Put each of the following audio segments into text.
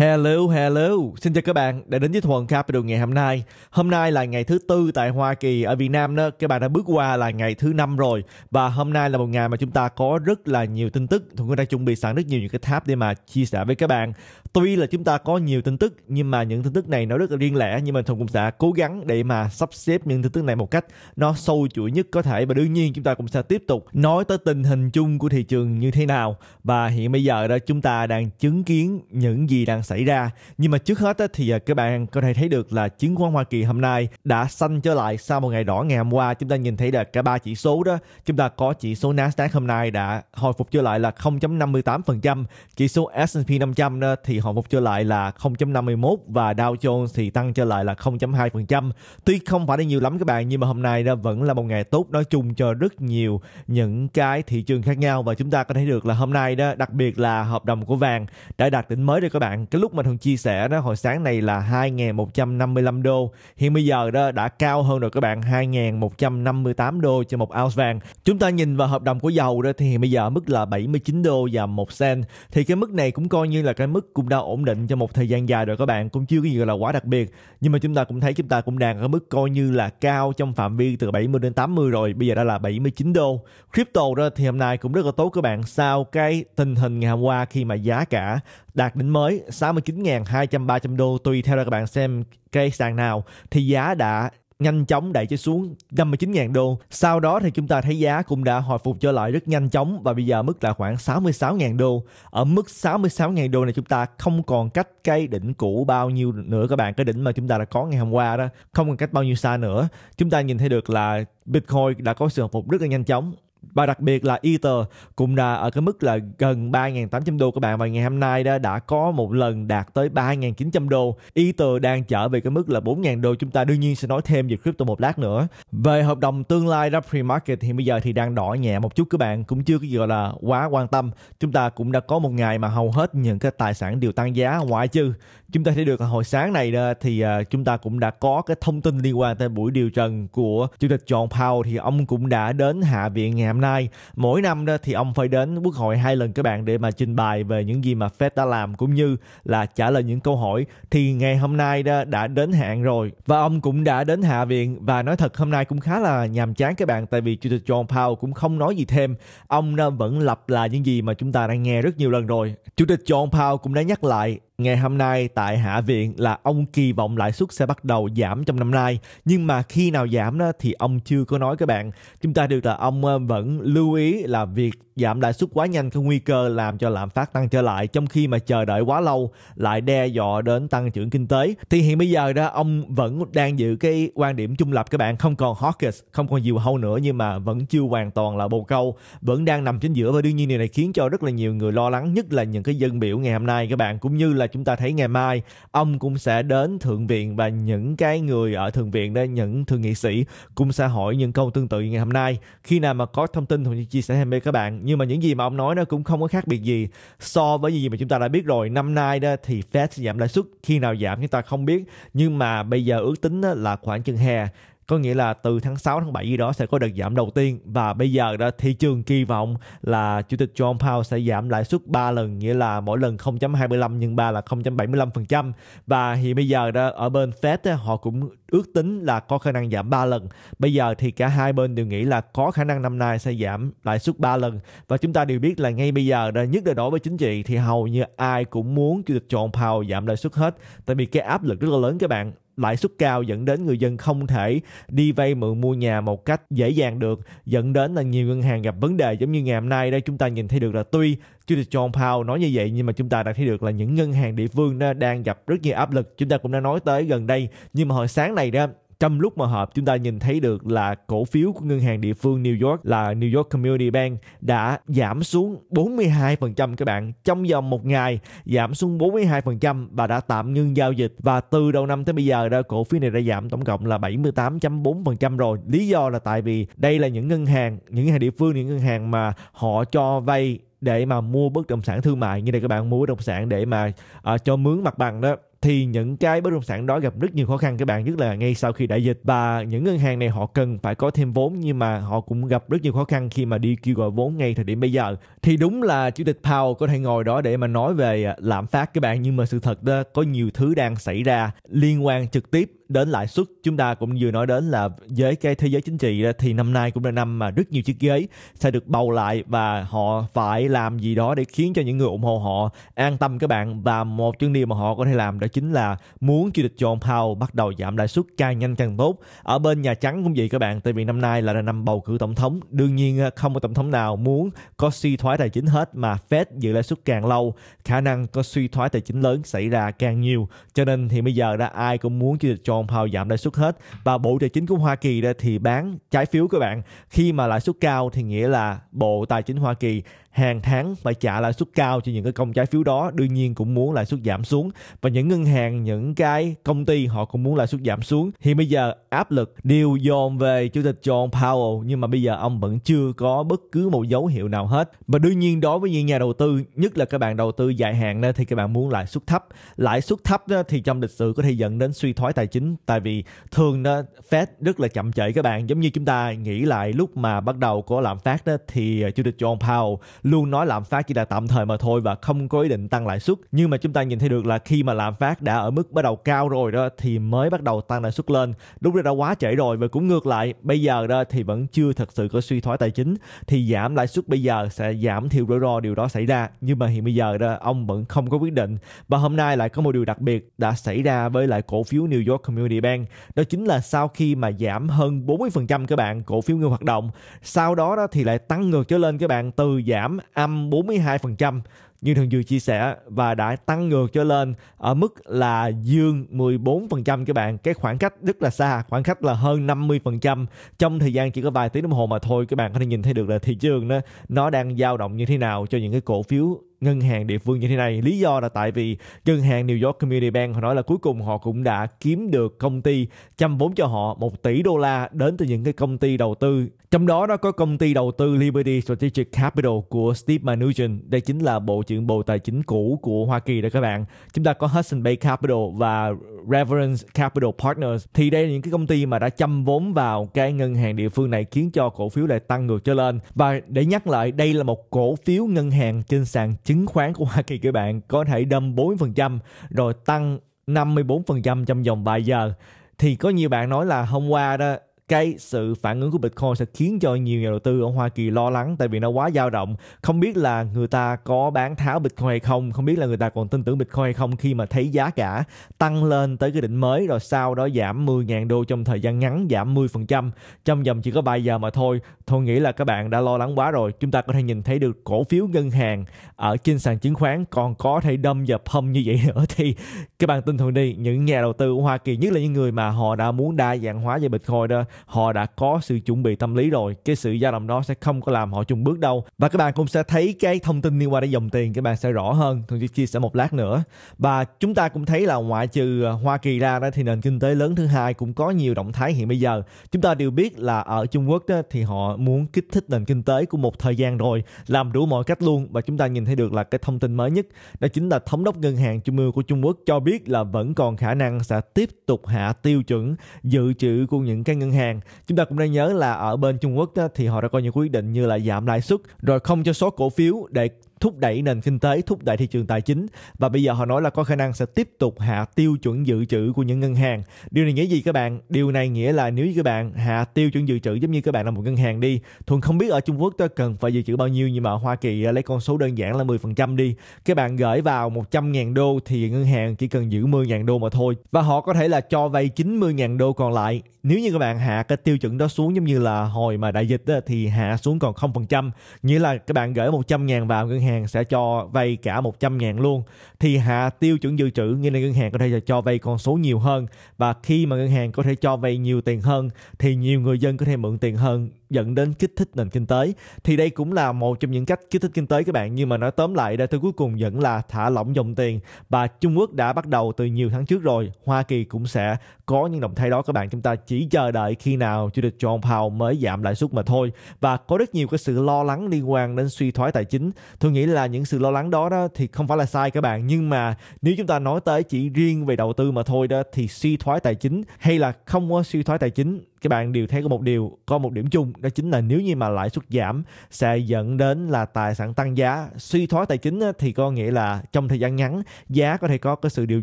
Hello, hello. Xin chào các bạn đã đến với Thuần Capital ngày hôm nay. Hôm nay là ngày thứ tư tại Hoa Kỳ. Ở Việt Nam đó, các bạn đã bước qua là ngày thứ năm rồi. Và hôm nay là một ngày mà chúng ta có rất là nhiều tin tức. Thuần cũng đã chuẩn bị sẵn rất nhiều những cái tháp để mà chia sẻ với các bạn tuy là chúng ta có nhiều tin tức nhưng mà những tin tức này nó rất là riêng lẻ nhưng mà Thuận cũng sẽ cố gắng để mà sắp xếp những tin tức này một cách nó sâu chuỗi nhất có thể và đương nhiên chúng ta cũng sẽ tiếp tục nói tới tình hình chung của thị trường như thế nào và hiện bây giờ đó chúng ta đang chứng kiến những gì đang xảy ra nhưng mà trước hết thì à, các bạn có thể thấy được là chứng khoán Hoa Kỳ hôm nay đã xanh trở lại sau một ngày đỏ ngày hôm qua chúng ta nhìn thấy là cả ba chỉ số đó chúng ta có chỉ số Nasdaq hôm nay đã hồi phục trở lại là 0.58% chỉ số S&P 500 đó thì hồi phục trở lại là 0.51 và Dow Jones thì tăng trở lại là 0.2%. Tuy không phải là nhiều lắm các bạn nhưng mà hôm nay đó vẫn là một ngày tốt nói chung cho rất nhiều những cái thị trường khác nhau và chúng ta có thể được là hôm nay đó đặc biệt là hợp đồng của vàng đã đạt đỉnh mới rồi các bạn. Cái lúc mà thường chia sẻ đó hồi sáng này là 2.155 đô. Hiện bây giờ đó đã cao hơn rồi các bạn 2.158 đô cho một ounce vàng. Chúng ta nhìn vào hợp đồng của dầu đó thì hiện bây giờ mức là 79 đô và 1 cent. Thì cái mức này cũng coi như là cái mức cung đã ổn định cho một thời gian dài rồi các bạn cũng chưa có gì gọi là quá đặc biệt nhưng mà chúng ta cũng thấy chúng ta cũng đang ở mức coi như là cao trong phạm vi từ 70 đến 80 rồi bây giờ đã là 79 đô crypto đó thì hôm nay cũng rất là tốt các bạn sau cái tình hình ngày hôm qua khi mà giá cả đạt đỉnh mới 69.200 300 đô tùy theo là các bạn xem cái sàn nào thì giá đã nhanh chóng đẩy cho xuống 59.000 đô. Sau đó thì chúng ta thấy giá cũng đã hồi phục trở lại rất nhanh chóng và bây giờ mức là khoảng 66.000 đô. Ở mức 66.000 đô này chúng ta không còn cách cái đỉnh cũ bao nhiêu nữa các bạn, cái đỉnh mà chúng ta đã có ngày hôm qua đó, không còn cách bao nhiêu xa nữa. Chúng ta nhìn thấy được là Bitcoin đã có sự hồi phục rất là nhanh chóng và đặc biệt là Ether cũng đã ở cái mức là gần 3.800 đô các bạn và ngày hôm nay đó đã có một lần đạt tới 3.900 đô. Ether đang trở về cái mức là 4.000 đô. Chúng ta đương nhiên sẽ nói thêm về crypto một lát nữa. Về hợp đồng tương lai ra pre-market thì bây giờ thì đang đỏ nhẹ một chút các bạn cũng chưa có gọi là quá quan tâm. Chúng ta cũng đã có một ngày mà hầu hết những cái tài sản đều tăng giá ngoại trừ chúng ta thấy được là hồi sáng này đó, thì à, chúng ta cũng đã có cái thông tin liên quan tới buổi điều trần của chủ tịch John Powell thì ông cũng đã đến hạ viện ngày hôm nay mỗi năm đó thì ông phải đến quốc hội hai lần các bạn để mà trình bày về những gì mà Fed đã làm cũng như là trả lời những câu hỏi thì ngày hôm nay đó đã đến hạn rồi và ông cũng đã đến hạ viện và nói thật hôm nay cũng khá là nhàm chán các bạn tại vì chủ tịch John Powell cũng không nói gì thêm ông vẫn lặp lại những gì mà chúng ta đang nghe rất nhiều lần rồi chủ tịch John Powell cũng đã nhắc lại Ngày hôm nay tại Hạ Viện là ông kỳ vọng lãi suất sẽ bắt đầu giảm trong năm nay. Nhưng mà khi nào giảm đó thì ông chưa có nói các bạn. Chúng ta đều là ông ờ, vẫn lưu ý là việc giảm lãi suất quá nhanh có nguy cơ làm cho lạm phát tăng trở lại trong khi mà chờ đợi quá lâu lại đe dọa đến tăng trưởng kinh tế. Thì hiện bây giờ đó ông vẫn đang giữ cái quan điểm trung lập các bạn không còn Hawkins, không còn nhiều hâu nữa nhưng mà vẫn chưa hoàn toàn là bồ câu, vẫn đang nằm trên giữa và đương nhiên điều này khiến cho rất là nhiều người lo lắng nhất là những cái dân biểu ngày hôm nay các bạn cũng như là chúng ta thấy ngày mai ông cũng sẽ đến thượng viện và những cái người ở thượng viện đó những thượng nghị sĩ cũng sẽ hỏi những câu tương tự như ngày hôm nay khi nào mà có thông tin thì chia sẻ thêm với các bạn nhưng mà những gì mà ông nói nó cũng không có khác biệt gì so với gì mà chúng ta đã biết rồi năm nay đó thì Fed sẽ giảm lãi suất khi nào giảm chúng ta không biết nhưng mà bây giờ ước tính là khoảng chừng hè có nghĩa là từ tháng 6 tháng 7 gì đó sẽ có đợt giảm đầu tiên và bây giờ đó thị trường kỳ vọng là chủ tịch John Powell sẽ giảm lãi suất 3 lần nghĩa là mỗi lần 0.25 nhân 3 là 0.75% và hiện bây giờ đó ở bên Fed họ cũng ước tính là có khả năng giảm 3 lần. Bây giờ thì cả hai bên đều nghĩ là có khả năng năm nay sẽ giảm lãi suất 3 lần và chúng ta đều biết là ngay bây giờ đó nhất là đối với chính trị thì hầu như ai cũng muốn chủ tịch John Powell giảm lãi suất hết tại vì cái áp lực rất là lớn các bạn lãi suất cao dẫn đến người dân không thể đi vay mượn mua nhà một cách dễ dàng được dẫn đến là nhiều ngân hàng gặp vấn đề giống như ngày hôm nay đây chúng ta nhìn thấy được là tuy chủ tịch John Powell nói như vậy nhưng mà chúng ta đã thấy được là những ngân hàng địa phương đang gặp rất nhiều áp lực chúng ta cũng đã nói tới gần đây nhưng mà hồi sáng này đó trong lúc mà họp chúng ta nhìn thấy được là cổ phiếu của ngân hàng địa phương New York là New York Community Bank đã giảm xuống 42% các bạn trong vòng một ngày giảm xuống 42% và đã tạm ngưng giao dịch và từ đầu năm tới bây giờ đó cổ phiếu này đã giảm tổng cộng là 78.4% rồi lý do là tại vì đây là những ngân hàng những ngân hàng địa phương những ngân hàng mà họ cho vay để mà mua bất động sản thương mại như đây các bạn mua bất động sản để mà uh, cho mướn mặt bằng đó thì những cái bất động sản đó gặp rất nhiều khó khăn các bạn nhất là ngay sau khi đại dịch và những ngân hàng này họ cần phải có thêm vốn nhưng mà họ cũng gặp rất nhiều khó khăn khi mà đi kêu gọi vốn ngay thời điểm bây giờ thì đúng là chủ tịch Powell có thể ngồi đó để mà nói về à, lạm phát các bạn nhưng mà sự thật đó có nhiều thứ đang xảy ra liên quan trực tiếp đến lãi suất chúng ta cũng vừa nói đến là với cái thế giới chính trị đó, thì năm nay cũng là năm mà rất nhiều chiếc ghế sẽ được bầu lại và họ phải làm gì đó để khiến cho những người ủng hộ họ an tâm các bạn và một chương điều mà họ có thể làm để chính là muốn Chủ tịch John Powell bắt đầu giảm lãi suất càng nhanh càng tốt. Ở bên Nhà Trắng cũng vậy các bạn, tại vì năm nay là năm bầu cử tổng thống, đương nhiên ờ, không có tổng thống nào muốn có suy thoái tài chính hết mà Fed giữ lãi suất càng lâu, khả năng có suy thoái tài chính lớn xảy ra càng nhiều. Cho nên thì bây giờ đã ai cũng muốn Chủ tịch John Powell giảm lãi suất hết và Bộ Tài chính của Hoa Kỳ đó thì bán trái phiếu các bạn. Khi mà lãi suất cao thì nghĩa là Bộ Tài chính Hoa Kỳ hàng tháng phải trả lãi suất cao cho những cái công trái phiếu đó đương nhiên cũng muốn lãi suất giảm xuống và những ngân hàng những cái công ty họ cũng muốn lãi suất giảm xuống thì bây giờ áp lực đều dồn về chủ tịch John Powell nhưng mà bây giờ ông vẫn chưa có bất cứ một dấu hiệu nào hết và đương nhiên đối với những nhà đầu tư nhất là các bạn đầu tư dài hạn đó, thì các bạn muốn lãi suất thấp lãi suất thấp đó, thì trong lịch sử có thể dẫn đến suy thoái tài chính tại vì thường đó Fed rất là chậm trễ các bạn giống như chúng ta nghĩ lại lúc mà bắt đầu có lạm phát đó thì chủ tịch John Powell luôn nói lạm phát chỉ là tạm thời mà thôi và không có ý định tăng lãi suất nhưng mà chúng ta nhìn thấy được là khi mà lạm phát đã ở mức bắt đầu cao rồi đó thì mới bắt đầu tăng lãi suất lên đúng là đã quá trễ rồi và cũng ngược lại bây giờ đó thì vẫn chưa thật sự có suy thoái tài chính thì giảm lãi suất bây giờ sẽ giảm thiểu rủi ro điều đó xảy ra nhưng mà hiện bây giờ đó ông vẫn không có quyết định và hôm nay lại có một điều đặc biệt đã xảy ra với lại cổ phiếu New York Community Bank đó chính là sau khi mà giảm hơn 40% các bạn cổ phiếu ngừng hoạt động sau đó đó thì lại tăng ngược trở lên các bạn từ giảm giảm âm 42%, như Thường vừa chia sẻ và đã tăng ngược trở lên ở mức là dương 14% các bạn. Cái khoảng cách rất là xa, khoảng cách là hơn 50% trong thời gian chỉ có vài tiếng đồng hồ mà thôi các bạn có thể nhìn thấy được là thị trường nó nó đang dao động như thế nào cho những cái cổ phiếu ngân hàng địa phương như thế này lý do là tại vì ngân hàng New York Community Bank họ nói là cuối cùng họ cũng đã kiếm được công ty chăm vốn cho họ một tỷ đô la đến từ những cái công ty đầu tư trong đó nó có công ty đầu tư Liberty Strategic Capital của Steve Mnuchin đây chính là bộ trưởng Bộ Tài chính cũ của Hoa Kỳ rồi các bạn. Chúng ta có Hudson Bay Capital và Reverence Capital Partners. Thì đây là những cái công ty mà đã chăm vốn vào cái ngân hàng địa phương này khiến cho cổ phiếu lại tăng ngược trở lên. Và để nhắc lại, đây là một cổ phiếu ngân hàng trên sàn chứng khoán của Hoa Kỳ các bạn có thể đâm 40%, rồi tăng 54% trong vòng vài giờ thì có nhiều bạn nói là hôm qua đó cái sự phản ứng của Bitcoin sẽ khiến cho nhiều nhà đầu tư ở Hoa Kỳ lo lắng tại vì nó quá dao động không biết là người ta có bán tháo Bitcoin hay không không biết là người ta còn tin tưởng Bitcoin hay không khi mà thấy giá cả tăng lên tới cái đỉnh mới rồi sau đó giảm 10.000 đô trong thời gian ngắn giảm 10% trong vòng chỉ có 3 giờ mà thôi thôi nghĩ là các bạn đã lo lắng quá rồi chúng ta có thể nhìn thấy được cổ phiếu ngân hàng ở trên sàn chứng khoán còn có thể đâm và pump như vậy nữa thì các bạn tin thường đi những nhà đầu tư ở Hoa Kỳ nhất là những người mà họ đã muốn đa dạng hóa về Bitcoin đó họ đã có sự chuẩn bị tâm lý rồi cái sự dao động đó sẽ không có làm họ chung bước đâu và các bạn cũng sẽ thấy cái thông tin liên quan đến dòng tiền các bạn sẽ rõ hơn thường chia sẻ một lát nữa và chúng ta cũng thấy là ngoại trừ à, Hoa Kỳ ra đó thì nền kinh tế lớn thứ hai cũng có nhiều động thái hiện bây giờ chúng ta đều biết là ở Trung Quốc đó, thì họ muốn kích thích nền kinh tế của một thời gian rồi làm đủ mọi cách luôn và chúng ta nhìn thấy được là cái thông tin mới nhất đó chính là thống đốc ngân hàng trung ương của Trung Quốc cho biết là vẫn còn khả năng sẽ tiếp tục hạ tiêu chuẩn dự trữ của những cái ngân hàng Lan chúng ta cũng nên nhớ là ở bên Trung Quốc đó, thì họ đã có những quyết định như là giảm lãi suất rồi không cho số cổ phiếu để thúc đẩy nền kinh tế, thúc đẩy thị trường tài chính và bây giờ họ nói là có khả năng sẽ tiếp tục hạ tiêu chuẩn dự trữ của những ngân hàng. Điều này nghĩa gì các bạn? Điều này nghĩa là nếu như các bạn hạ tiêu chuẩn dự trữ giống như các bạn là một ngân hàng đi, thường không biết ở Trung Quốc tôi cần phải dự trữ bao nhiêu nhưng mà ở Hoa Kỳ à, lấy con số đơn giản là 10% đi. Các bạn gửi vào 100.000 đô thì ngân hàng chỉ cần giữ 10.000 đô mà thôi và họ có thể là cho vay 90.000 đô còn lại. Nếu như các bạn hạ cái tiêu chuẩn đó xuống giống như là hồi mà đại dịch đó, thì hạ xuống còn 0%, nghĩa là các bạn gửi 100.000 vào ngân hàng hàng sẽ cho vay cả 100 ngàn luôn thì hạ tiêu chuẩn dự trữ nghĩa là ngân hàng có thể cho vay con số nhiều hơn và khi mà ngân hàng có thể cho vay nhiều tiền hơn thì nhiều người dân có thể mượn tiền hơn dẫn đến kích thích nền kinh tế thì đây cũng là một trong những cách kích thích kinh tế các bạn nhưng mà nói tóm lại đây data cuối cùng vẫn là thả lỏng dòng tiền và Trung Quốc đã bắt đầu từ nhiều tháng trước rồi Hoa Kỳ cũng sẽ có những động thái đó các bạn chúng ta chỉ chờ đợi khi nào Chủ tịch John Powell mới giảm lãi suất mà thôi và có rất nhiều cái sự lo lắng liên quan đến suy thoái tài chính tôi nghĩ là những sự lo lắng đó đó thì không phải là sai các bạn nhưng mà nếu chúng ta nói tới chỉ riêng về đầu tư mà thôi đó thì suy thoái tài chính hay là không có suy thoái tài chính các bạn đều thấy có một điều có một điểm chung đó chính là nếu như mà lãi suất giảm sẽ dẫn đến là tài sản tăng giá suy thoái tài chính thì có nghĩa là trong thời gian ngắn giá có thể có cái sự điều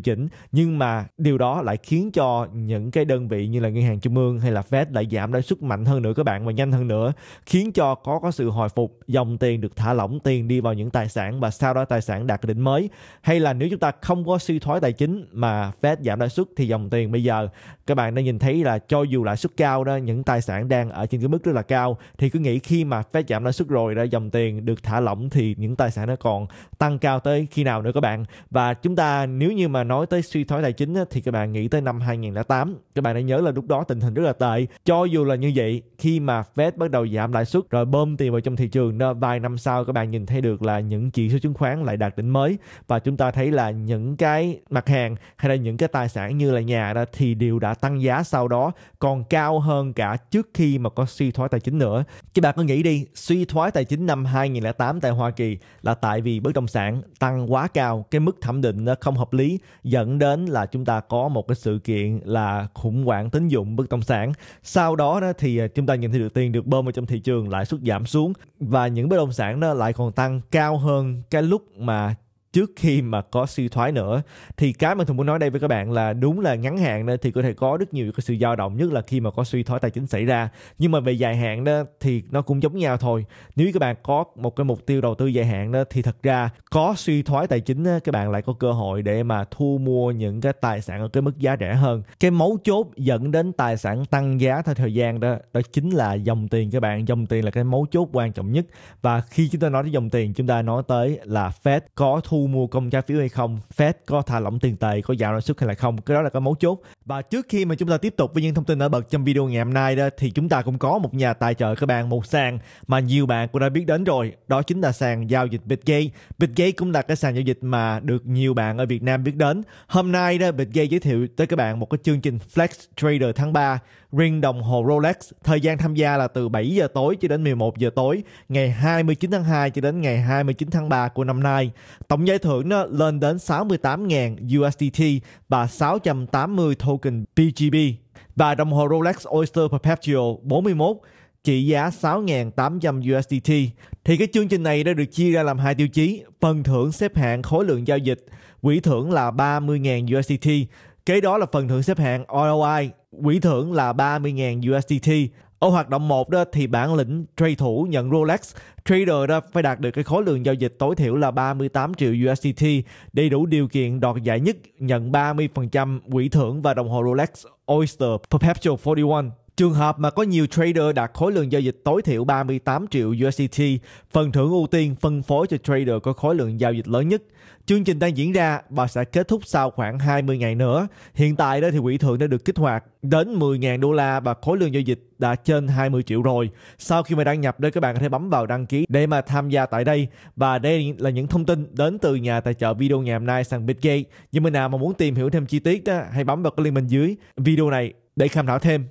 chỉnh nhưng mà điều đó lại khiến cho những cái đơn vị như là ngân hàng trung ương hay là Fed lại giảm lãi suất mạnh hơn nữa các bạn và nhanh hơn nữa khiến cho có có sự hồi phục dòng tiền được thả lỏng tiền đi vào những tài sản và sau đó tài sản đạt đỉnh mới hay là nếu chúng ta không có suy thoái tài chính mà Fed giảm lãi suất thì dòng tiền bây giờ các bạn đã nhìn thấy là cho dù lãi suất cao đó những tài sản đang ở trên cái mức rất là cao thì cứ nghĩ khi mà Fed giảm lãi suất rồi đã dòng tiền được thả lỏng thì những tài sản nó còn tăng cao tới khi nào nữa các bạn và chúng ta nếu như mà nói tới suy thoái tài chính thì các bạn nghĩ tới năm 2008 các bạn đã nhớ là lúc đó tình hình rất là tệ cho dù là như vậy khi mà Fed bắt đầu giảm lãi suất rồi bơm tiền vào trong thị trường nó vài năm sau các bạn nhìn thấy được là những chỉ số chứng khoán lại đạt đỉnh mới và chúng ta thấy là những cái mặt hàng hay là những cái tài sản như là nhà đó thì đều đã tăng giá sau đó còn cao hơn cả trước khi mà có suy thoái tài tài chính nữa. Các bạn có nghĩ đi, suy thoái tài chính năm 2008 tại Hoa Kỳ là tại vì bất động sản tăng quá cao, cái mức thẩm định nó không hợp lý, dẫn đến là chúng ta có một cái sự kiện là khủng hoảng tín dụng bất động sản. Sau đó đó thì à, chúng ta nhìn thấy được tiền được bơm vào trong thị trường lãi suất giảm xuống và những bất động sản nó lại còn tăng cao hơn cái lúc mà trước khi mà có suy thoái nữa thì cái mà thường muốn nói đây với các bạn là đúng là ngắn hạn đó thì có thể có rất nhiều cái sự dao động nhất là khi mà có suy thoái tài chính xảy ra nhưng mà về dài hạn đó thì nó cũng giống nhau thôi nếu các bạn có một cái mục tiêu đầu tư dài hạn đó thì thật ra có suy thoái tài chính đó, các bạn lại có cơ hội để mà thu mua những cái tài sản ở cái mức giá rẻ hơn cái mấu chốt dẫn đến tài sản tăng giá theo thời gian đó đó chính là dòng tiền các bạn dòng tiền là cái mấu chốt quan trọng nhất và khi chúng ta nói đến dòng tiền chúng ta nói tới là Fed có thu thu mua công trái phiếu hay không, Fed có thả lỏng tiền tệ, có giảm lãi suất hay là không, cái đó là cái mấu chốt. Và trước khi mà chúng ta tiếp tục với những thông tin nổi bật trong video ngày hôm nay đó thì chúng ta cũng có một nhà tài trợ các bạn một sàn mà nhiều bạn cũng đã biết đến rồi, đó chính là sàn giao dịch Bitgate. Bitgate cũng là cái sàn giao dịch mà được nhiều bạn ở Việt Nam biết đến. Hôm nay đó Bitgate giới thiệu tới các bạn một cái chương trình Flex Trader tháng 3 Riêng đồng hồ Rolex, thời gian tham gia là từ 7 giờ tối cho đến 11 giờ tối, ngày 29 tháng 2 cho đến ngày 29 tháng 3 của năm nay. Tổng giải thưởng nó lên đến 68.000 USDT và 680 token BGB. Và đồng hồ Rolex Oyster Perpetual 41 trị giá 6.800 USDT. Thì cái chương trình này đã được chia ra làm hai tiêu chí, phần thưởng xếp hạng khối lượng giao dịch, quỹ thưởng là 30.000 USDT Kế đó là phần thưởng xếp hạng ROI, quỹ thưởng là 30.000 USDT. Ở hoạt động 1 đó thì bản lĩnh trade thủ nhận Rolex, trader đó phải đạt được cái khối lượng giao dịch tối thiểu là 38 triệu USDT đầy đủ điều kiện đoạt giải nhất nhận 30% quỹ thưởng và đồng hồ Rolex Oyster Perpetual 41. Trường hợp mà có nhiều trader đạt khối lượng giao dịch tối thiểu 38 triệu USDT, phần thưởng ưu tiên phân phối cho trader có khối lượng giao dịch lớn nhất – Chương trình đang diễn ra và sẽ kết thúc sau khoảng 20 ngày nữa. Hiện tại đó thì quỹ thưởng đã được kích hoạt đến 10.000 đô la và khối lượng giao dịch đã trên 20 triệu rồi. Sau khi mà đăng nhập đây các bạn có thể bấm vào đăng ký để mà tham gia tại đây. Và đây là những thông tin đến từ nhà tài trợ video ngày hôm nay sang Bitgate. Nhưng mà nào mà muốn tìm hiểu thêm chi tiết đó, hãy bấm vào cái link bên dưới video này để tham khảo thêm.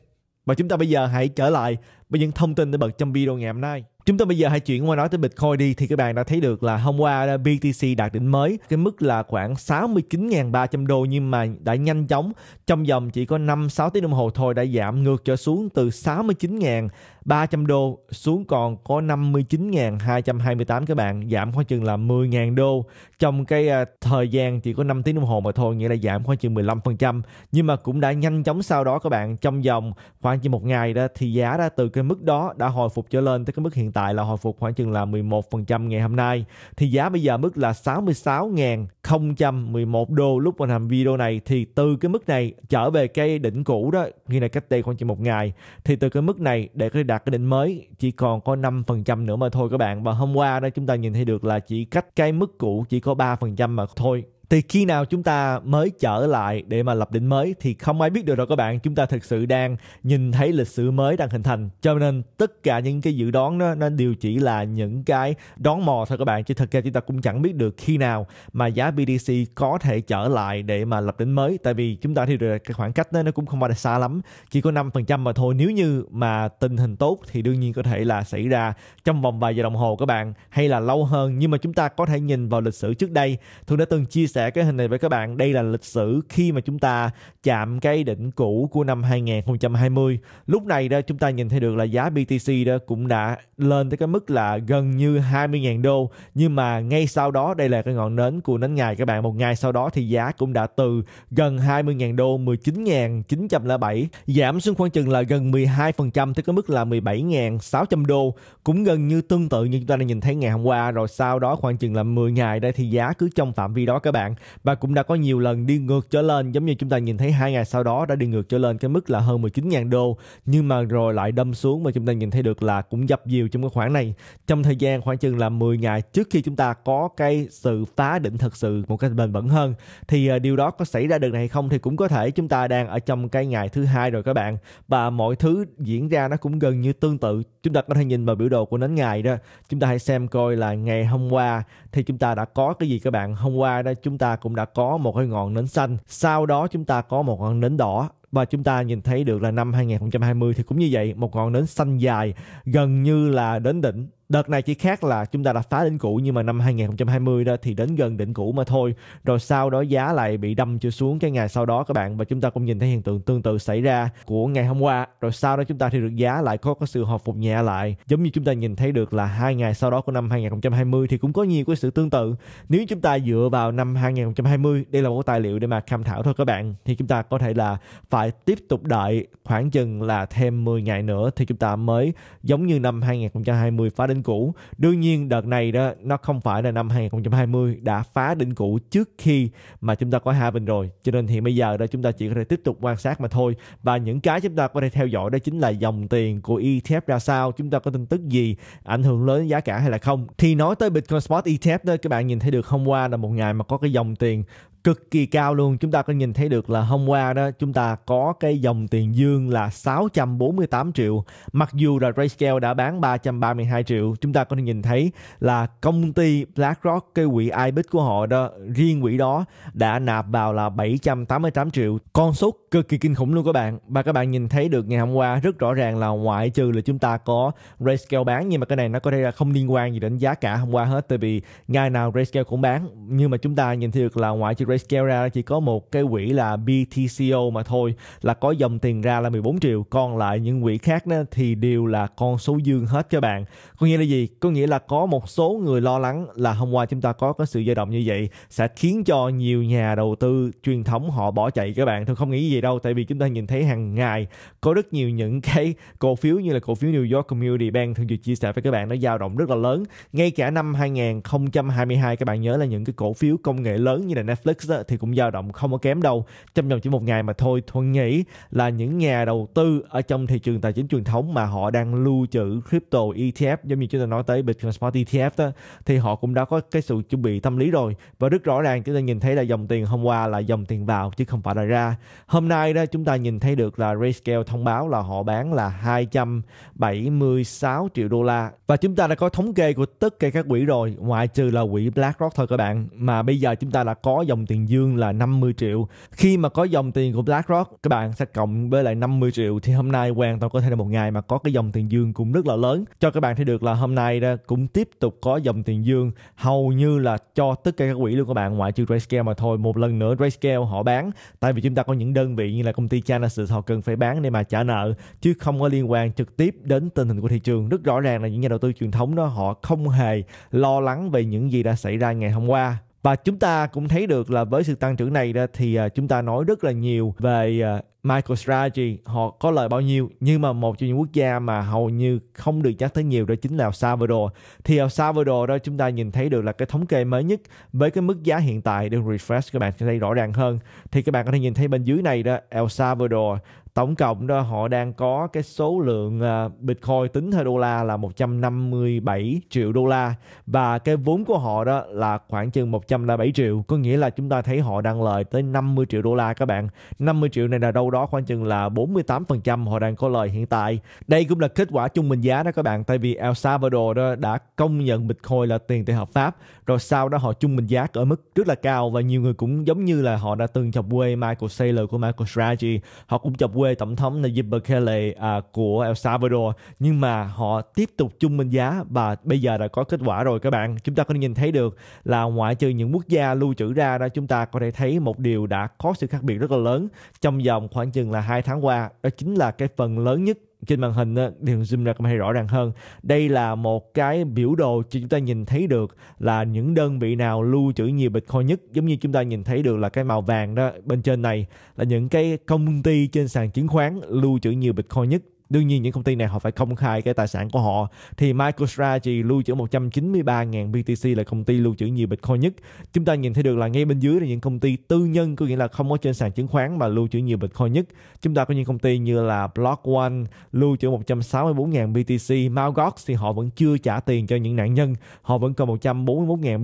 Và chúng ta bây giờ hãy trở lại với những thông tin đã bật trong video ngày hôm nay. Chúng ta bây giờ hãy chuyển qua nói tới Bitcoin đi thì các bạn đã thấy được là hôm qua BTC đạt đỉnh mới cái mức là khoảng 69.300 đô nhưng mà đã nhanh chóng trong vòng chỉ có 5-6 tiếng đồng hồ thôi đã giảm ngược trở xuống từ 69.000 300 đô xuống còn có 59.228 các bạn giảm khoảng chừng là 10.000 đô trong cái à, thời gian chỉ có 5 tiếng đồng hồ mà thôi nghĩa là giảm khoảng chừng 15% nhưng mà cũng đã nhanh chóng sau đó các bạn trong vòng khoảng chừng một ngày đó thì giá đã từ cái mức đó đã hồi phục trở lên tới cái mức hiện tại là hồi phục khoảng chừng là 11% ngày hôm nay thì giá bây giờ mức là 66.011 đô lúc mình làm video này thì từ cái mức này trở về cái đỉnh cũ đó nghĩa là cách đây khoảng chừng một ngày thì từ cái mức này để có thể đạt đạt cái đỉnh mới chỉ còn có 5% nữa mà thôi các bạn và hôm qua đó chúng ta nhìn thấy được là chỉ cách cái mức cũ chỉ có 3% mà thôi thì khi nào chúng ta mới trở lại để mà lập đỉnh mới thì không ai biết được rồi các bạn chúng ta thực sự đang nhìn thấy lịch sử mới đang hình thành cho nên tất cả những cái dự đoán đó nó đều chỉ là những cái đón mò thôi các bạn chứ thật ra chúng ta cũng chẳng biết được khi nào mà giá BTC có thể trở lại để mà lập đỉnh mới tại vì chúng ta thì được cái khoảng cách đó nó cũng không phải là xa lắm chỉ có 5% mà thôi nếu như mà tình hình tốt thì đương nhiên có thể là xảy ra trong vòng vài giờ đồng hồ các bạn hay là lâu hơn nhưng mà chúng ta có thể nhìn vào lịch sử trước đây tôi đã từng chia sẻ sẻ cái hình này với các bạn. Đây là lịch sử khi mà chúng ta chạm cái đỉnh cũ của năm 2020. Lúc này đó chúng ta nhìn thấy được là giá BTC đó cũng đã lên tới cái mức là gần như 20.000 đô. Nhưng mà ngay sau đó đây là cái ngọn nến của nến ngày các bạn. Một ngày sau đó thì giá cũng đã từ gần 20.000 đô 19.907 giảm xuống khoảng chừng là gần 12% tới cái mức là 17.600 đô cũng gần như tương tự như chúng ta đã nhìn thấy ngày hôm qua rồi sau đó khoảng chừng là 10 ngày đây thì giá cứ trong phạm vi đó các bạn hạn và cũng đã có nhiều lần đi ngược trở lên giống như chúng ta nhìn thấy hai ngày sau đó đã đi ngược trở lên cái mức là hơn 19.000 đô nhưng mà rồi lại đâm xuống và chúng ta nhìn thấy được là cũng dập dìu trong cái khoảng này trong thời gian khoảng chừng là 10 ngày trước khi chúng ta có cái sự phá đỉnh thật sự một cách bền vững hơn thì ờ, điều đó có xảy ra được này hay không thì cũng có thể chúng ta đang ở trong cái ngày thứ hai rồi các bạn và mọi thứ diễn ra nó cũng gần như tương tự chúng ta có thể nhìn vào biểu đồ của nến ngày đó chúng ta hãy xem coi là ngày hôm qua thì chúng ta đã có cái gì các bạn hôm qua đó chúng chúng ta cũng đã có một cái ngọn nến xanh sau đó chúng ta có một ngọn nến đỏ và chúng ta nhìn thấy được là năm 2020 thì cũng như vậy một ngọn nến xanh dài gần như là đến đỉnh Đợt này chỉ khác là chúng ta đã phá đỉnh cũ nhưng mà năm 2020 đó thì đến gần đỉnh cũ mà thôi. Rồi sau đó giá lại bị đâm chưa xuống cái ngày sau đó các bạn và chúng ta cũng nhìn thấy hiện tượng tương tự xảy ra của ngày hôm qua. Rồi sau đó chúng ta thì được giá lại có có sự hồi phục nhẹ lại. Giống như chúng ta nhìn thấy được là hai ngày sau đó của năm 2020 thì cũng có nhiều cái sự tương tự. Nếu chúng ta dựa vào năm 2020, đây là một tài liệu để mà tham khảo thôi các bạn thì chúng ta có thể là phải tiếp tục đợi khoảng chừng là thêm 10 ngày nữa thì chúng ta mới giống như năm 2020 phá đỉnh đỉnh cũ đương nhiên đợt này đó nó không phải là năm 2020 đã phá đỉnh cũ trước khi mà chúng ta có hai bình rồi cho nên thì bây giờ đó chúng ta chỉ có thể tiếp tục quan sát mà thôi và những cái chúng ta có thể theo dõi đó chính là dòng tiền của ETF ra sao chúng ta có tin tức gì ảnh hưởng lớn giá cả hay là không thì nói tới Bitcoin Spot ETF đó các bạn nhìn thấy được hôm qua là một ngày mà có cái dòng tiền cực kỳ cao luôn chúng ta có nhìn thấy được là hôm qua đó chúng ta có cái dòng tiền dương là 648 triệu mặc dù là Grayscale đã bán 332 triệu chúng ta có thể nhìn thấy là công ty BlackRock cái quỹ IBIT của họ đó riêng quỹ đó đã nạp vào là 788 triệu con số cực kỳ kinh khủng luôn các bạn và các bạn nhìn thấy được ngày hôm qua rất rõ ràng là ngoại trừ là chúng ta có Grayscale bán nhưng mà cái này nó có thể là không liên quan gì đến giá cả hôm qua hết tại vì ngày nào Grayscale cũng bán nhưng mà chúng ta nhìn thấy được là ngoại trừ Grayscale ra chỉ có một cái quỹ là BTCO mà thôi là có dòng tiền ra là 14 triệu còn lại những quỹ khác đó thì đều là con số dương hết cho bạn có nghĩa là gì có nghĩa là có một số người lo lắng là hôm qua chúng ta có cái sự dao động như vậy sẽ khiến cho nhiều nhà đầu tư truyền thống họ bỏ chạy các bạn tôi không nghĩ gì đâu tại vì chúng ta nhìn thấy hàng ngày có rất nhiều những cái cổ phiếu như là cổ phiếu New York Community Bank thường được chia sẻ với các bạn nó dao động rất là lớn ngay cả năm 2022 các bạn nhớ là những cái cổ phiếu công nghệ lớn như là Netflix Netflix thì cũng dao động không có kém đâu trong vòng chỉ một ngày mà thôi thuận nghĩ là những nhà đầu tư ở trong thị trường tài chính truyền thống mà họ đang lưu trữ crypto ETF giống như chúng ta nói tới Bitcoin Spot ETF đó, thì họ cũng đã có cái sự chuẩn bị tâm lý rồi và rất rõ ràng chúng ta nhìn thấy là dòng tiền hôm qua là dòng tiền vào chứ không phải là ra hôm nay đó chúng ta nhìn thấy được là Rayscale thông báo là họ bán là 276 triệu đô la và chúng ta đã có thống kê của tất cả các quỹ rồi ngoại trừ là quỹ BlackRock thôi các bạn mà bây giờ chúng ta đã có dòng tiền dương là 50 triệu khi mà có dòng tiền của BlackRock các bạn sẽ cộng với lại 50 triệu thì hôm nay hoàn toàn có thể là một ngày mà có cái dòng tiền dương cũng rất là lớn cho các bạn thấy được là hôm nay đó cũng tiếp tục có dòng tiền dương hầu như là cho tất cả các quỹ luôn các bạn ngoại trừ Grayscale mà thôi một lần nữa Grayscale họ bán tại vì chúng ta có những đơn vị như là công ty Genesis họ cần phải bán để mà trả nợ chứ không có liên quan trực tiếp đến tình hình của thị trường rất rõ ràng là những nhà đầu tư truyền thống đó họ không hề lo lắng về những gì đã xảy ra ngày hôm qua và chúng ta cũng thấy được là với sự tăng trưởng này đó thì à, chúng ta nói rất là nhiều về à, MicroStrategy họ có lời bao nhiêu nhưng mà một trong những quốc gia mà hầu như không được nhắc tới nhiều đó chính là El Salvador thì El Salvador đó chúng ta nhìn thấy được là cái thống kê mới nhất với cái mức giá hiện tại được refresh các bạn sẽ thấy rõ ràng hơn thì các bạn có thể nhìn thấy bên dưới này đó El Salvador Tổng cộng đó họ đang có cái số lượng à, Bitcoin tính theo đô la là 157 triệu đô la và cái vốn của họ đó là khoảng chừng 107 triệu, có nghĩa là chúng ta thấy họ đang lời tới 50 triệu đô la các bạn. 50 triệu này là đâu đó khoảng chừng là 48% họ đang có lời hiện tại. Đây cũng là kết quả trung bình giá đó các bạn tại vì El Salvador đó đã công nhận Bitcoin là tiền tệ hợp pháp rồi sau đó họ trung bình giá ở mức rất là cao và nhiều người cũng giống như là họ đã từng chọc quê Michael Saylor của MicroStrategy, họ cũng chọc quê quê tổng thống Nayib Bukele à, của El Salvador nhưng mà họ tiếp tục chung minh giá và bây giờ đã có kết quả rồi các bạn chúng ta có thể nhìn thấy được là ngoại trừ những quốc gia lưu trữ ra đó chúng ta có thể thấy một điều đã có sự khác biệt rất là lớn trong vòng khoảng chừng là hai tháng qua đó chính là cái phần lớn nhất trên màn hình điều zoom ra có hay rõ ràng hơn đây là một cái biểu đồ cho chúng ta nhìn thấy được là những đơn vị nào lưu trữ nhiều bitcoin nhất giống như chúng ta nhìn thấy được là cái màu vàng đó bên trên này là những cái công ty trên sàn chứng khoán lưu trữ nhiều bitcoin nhất đương nhiên những công ty này họ phải công khai cái tài sản của họ thì MicroStrategy lưu trữ 193.000 BTC là công ty lưu trữ nhiều Bitcoin nhất chúng ta nhìn thấy được là ngay bên dưới là những công ty tư nhân có nghĩa là không có trên sàn chứng khoán mà lưu trữ nhiều Bitcoin nhất chúng ta có những công ty như là Block One lưu trữ 164.000 BTC Malgox thì họ vẫn chưa trả tiền cho những nạn nhân họ vẫn còn 141.000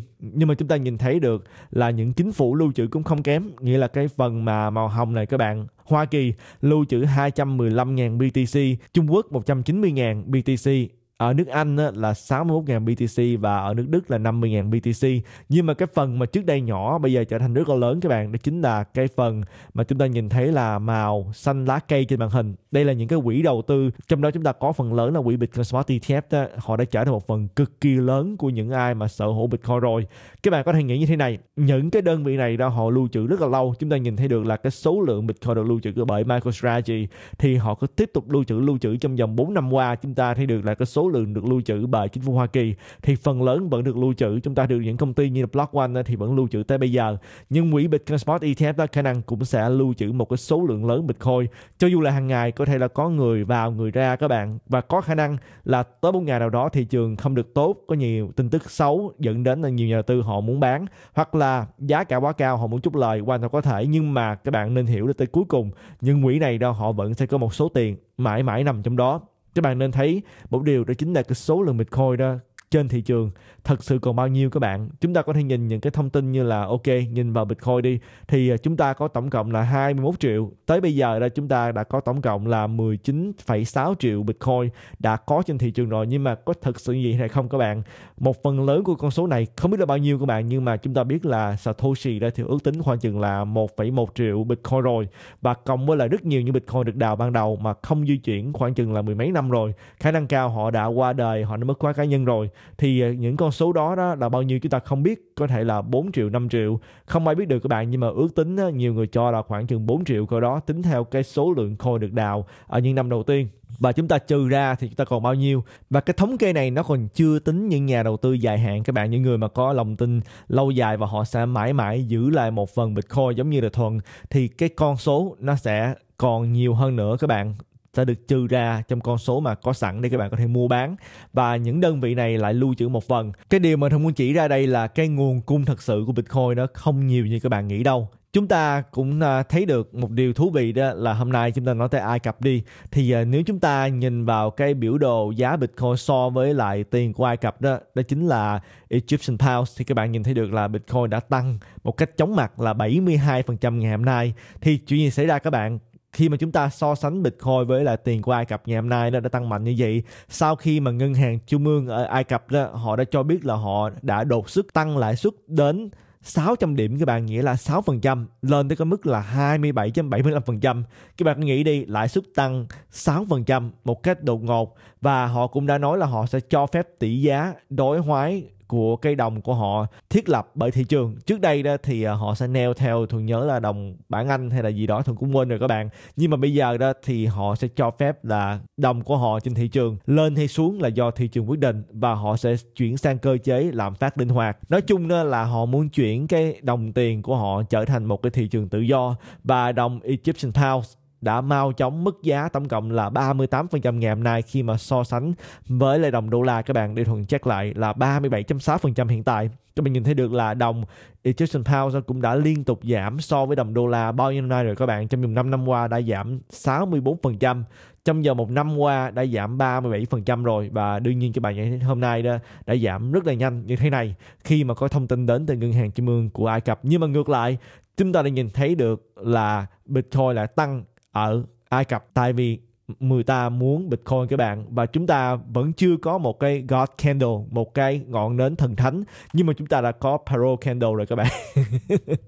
BTC nhưng mà chúng ta nhìn thấy được là những chính phủ lưu trữ cũng không kém nghĩa là cái phần mà màu hồng này các bạn Hoa Kỳ lưu trữ 215.000 BTC, Trung Quốc 190.000 BTC, ở nước Anh là 61.000 BTC và ở nước Đức là 50.000 BTC. Nhưng mà cái phần mà trước đây nhỏ bây giờ trở thành rất là lớn các bạn, đó chính là cái phần mà chúng ta nhìn thấy là màu xanh lá cây trên màn hình. Đây là những cái quỹ đầu tư, trong đó chúng ta có phần lớn là quỹ Bitcoin Smart ETF đó, họ đã trở thành một phần cực kỳ lớn của những ai mà sở hữu Bitcoin rồi. Các bạn có thể nghĩ như thế này, những cái đơn vị này đó họ lưu trữ rất là lâu, chúng ta nhìn thấy được là cái số lượng Bitcoin được lưu trữ bởi MicroStrategy thì họ cứ tiếp tục lưu trữ lưu trữ trong vòng 4 năm qua, chúng ta thấy được là cái số lượng được lưu trữ bởi chính phủ Hoa Kỳ thì phần lớn vẫn được lưu trữ chúng ta được những công ty như là Block One thì vẫn lưu trữ tới bây giờ nhưng quỹ Bitcoin Spot ETF đó khả năng cũng sẽ lưu trữ một cái số lượng lớn Bitcoin cho dù là hàng ngày có thể là có người vào người ra các bạn và có khả năng là tới một ngày nào đó thị trường không được tốt có nhiều tin tức xấu dẫn đến là nhiều nhà đầu tư họ muốn bán hoặc là giá cả quá cao họ muốn chút lời hoàn toàn có thể nhưng mà các bạn nên hiểu được tới cuối cùng những quỹ này đó họ vẫn sẽ có một số tiền mãi mãi nằm trong đó các bạn nên thấy một điều đó chính là cái số lượng Bitcoin đó trên thị trường thật sự còn bao nhiêu các bạn chúng ta có thể nhìn những cái thông tin như là ok nhìn vào bitcoin đi thì à, chúng ta có tổng cộng là 21 triệu tới bây giờ là chúng ta đã có tổng cộng là 19,6 triệu bitcoin đã có trên thị trường rồi nhưng mà có thật sự gì hay không các bạn một phần lớn của con số này không biết là bao nhiêu các bạn nhưng mà chúng ta biết là Satoshi đã thì ước tính khoảng chừng là 1,1 triệu bitcoin rồi và cộng với là rất nhiều những bitcoin được đào ban đầu mà không di chuyển khoảng chừng là mười mấy năm rồi khả năng cao họ đã qua đời họ đã mất quá cá nhân rồi thì ờ, những con số đó, đó là bao nhiêu chúng ta không biết có thể là 4 triệu 5 triệu không ai biết được các bạn nhưng mà ước tính nhiều người cho là khoảng chừng 4 triệu coi đó tính theo cái số lượng coin được đào ở những năm đầu tiên và chúng ta trừ ra thì chúng ta còn bao nhiêu và cái thống kê này nó còn chưa tính những nhà đầu tư dài hạn các bạn những người mà có lòng tin lâu dài và họ sẽ mãi mãi giữ lại một phần bitcoin giống như là thuần thì cái con số nó sẽ còn nhiều hơn nữa các bạn sẽ được trừ ra trong con số mà có sẵn để các bạn có thể mua bán và những đơn vị này lại lưu trữ một phần cái điều mà thông muốn chỉ ra đây là cái nguồn cung thật sự của bitcoin nó không nhiều như các bạn nghĩ đâu chúng ta cũng à, thấy được một điều thú vị đó là hôm nay chúng ta nói tới Ai Cập đi thì à, nếu chúng ta nhìn vào cái biểu đồ giá Bitcoin so với lại tiền của Ai Cập đó đó chính là Egyptian Pounds thì các bạn nhìn thấy được là Bitcoin đã tăng một cách chóng mặt là 72% ngày hôm nay thì chuyện gì xảy ra các bạn khi mà chúng ta so sánh Bitcoin với là tiền của Ai Cập ngày hôm nay nó đã tăng mạnh như vậy sau khi mà ngân hàng trung ương ở Ai Cập đó, họ đã cho biết là họ đã đột xuất tăng lãi suất đến 600 điểm các bạn nghĩa là 6% lên tới cái mức là 27.75%. Các bạn nghĩ đi, lãi suất tăng 6% một cách đột ngột và họ cũng đã nói là họ sẽ cho phép tỷ giá đối hoái của cây đồng của họ thiết lập bởi thị trường trước đây đó thì à, họ sẽ neo theo thường nhớ là đồng bản anh hay là gì đó thường cũng quên rồi các bạn nhưng mà bây giờ đó thì họ sẽ cho phép là đồng của họ trên thị trường lên hay xuống là do thị trường quyết định và họ sẽ chuyển sang cơ chế lạm phát linh hoạt nói chung đó là họ muốn chuyển cái đồng tiền của họ trở thành một cái thị trường tự do và đồng Egyptian Pounds đã mau chóng mất giá tổng cộng là 38% ngày hôm nay khi mà so sánh với lại đồng đô la các bạn để thuận check lại là 37.6% hiện tại. Các bạn nhìn thấy được là đồng Egyptian Pound cũng đã liên tục giảm so với đồng đô la bao nhiêu năm nay rồi các bạn. Trong vòng 5 năm qua đã giảm 64%, trong giờ một năm qua đã giảm 37% rồi và đương nhiên các bạn nhìn thấy hôm nay đó đã giảm rất là nhanh như thế này khi mà có thông tin đến từ ngân hàng trung ương của Ai Cập. Nhưng mà ngược lại, chúng ta đã nhìn thấy được là Bitcoin lại tăng ở Ai Cập tại vì người ta muốn Bitcoin các bạn và chúng ta vẫn chưa có một cái God Candle, một cái ngọn nến thần thánh nhưng mà chúng ta đã có Paro Candle rồi các bạn.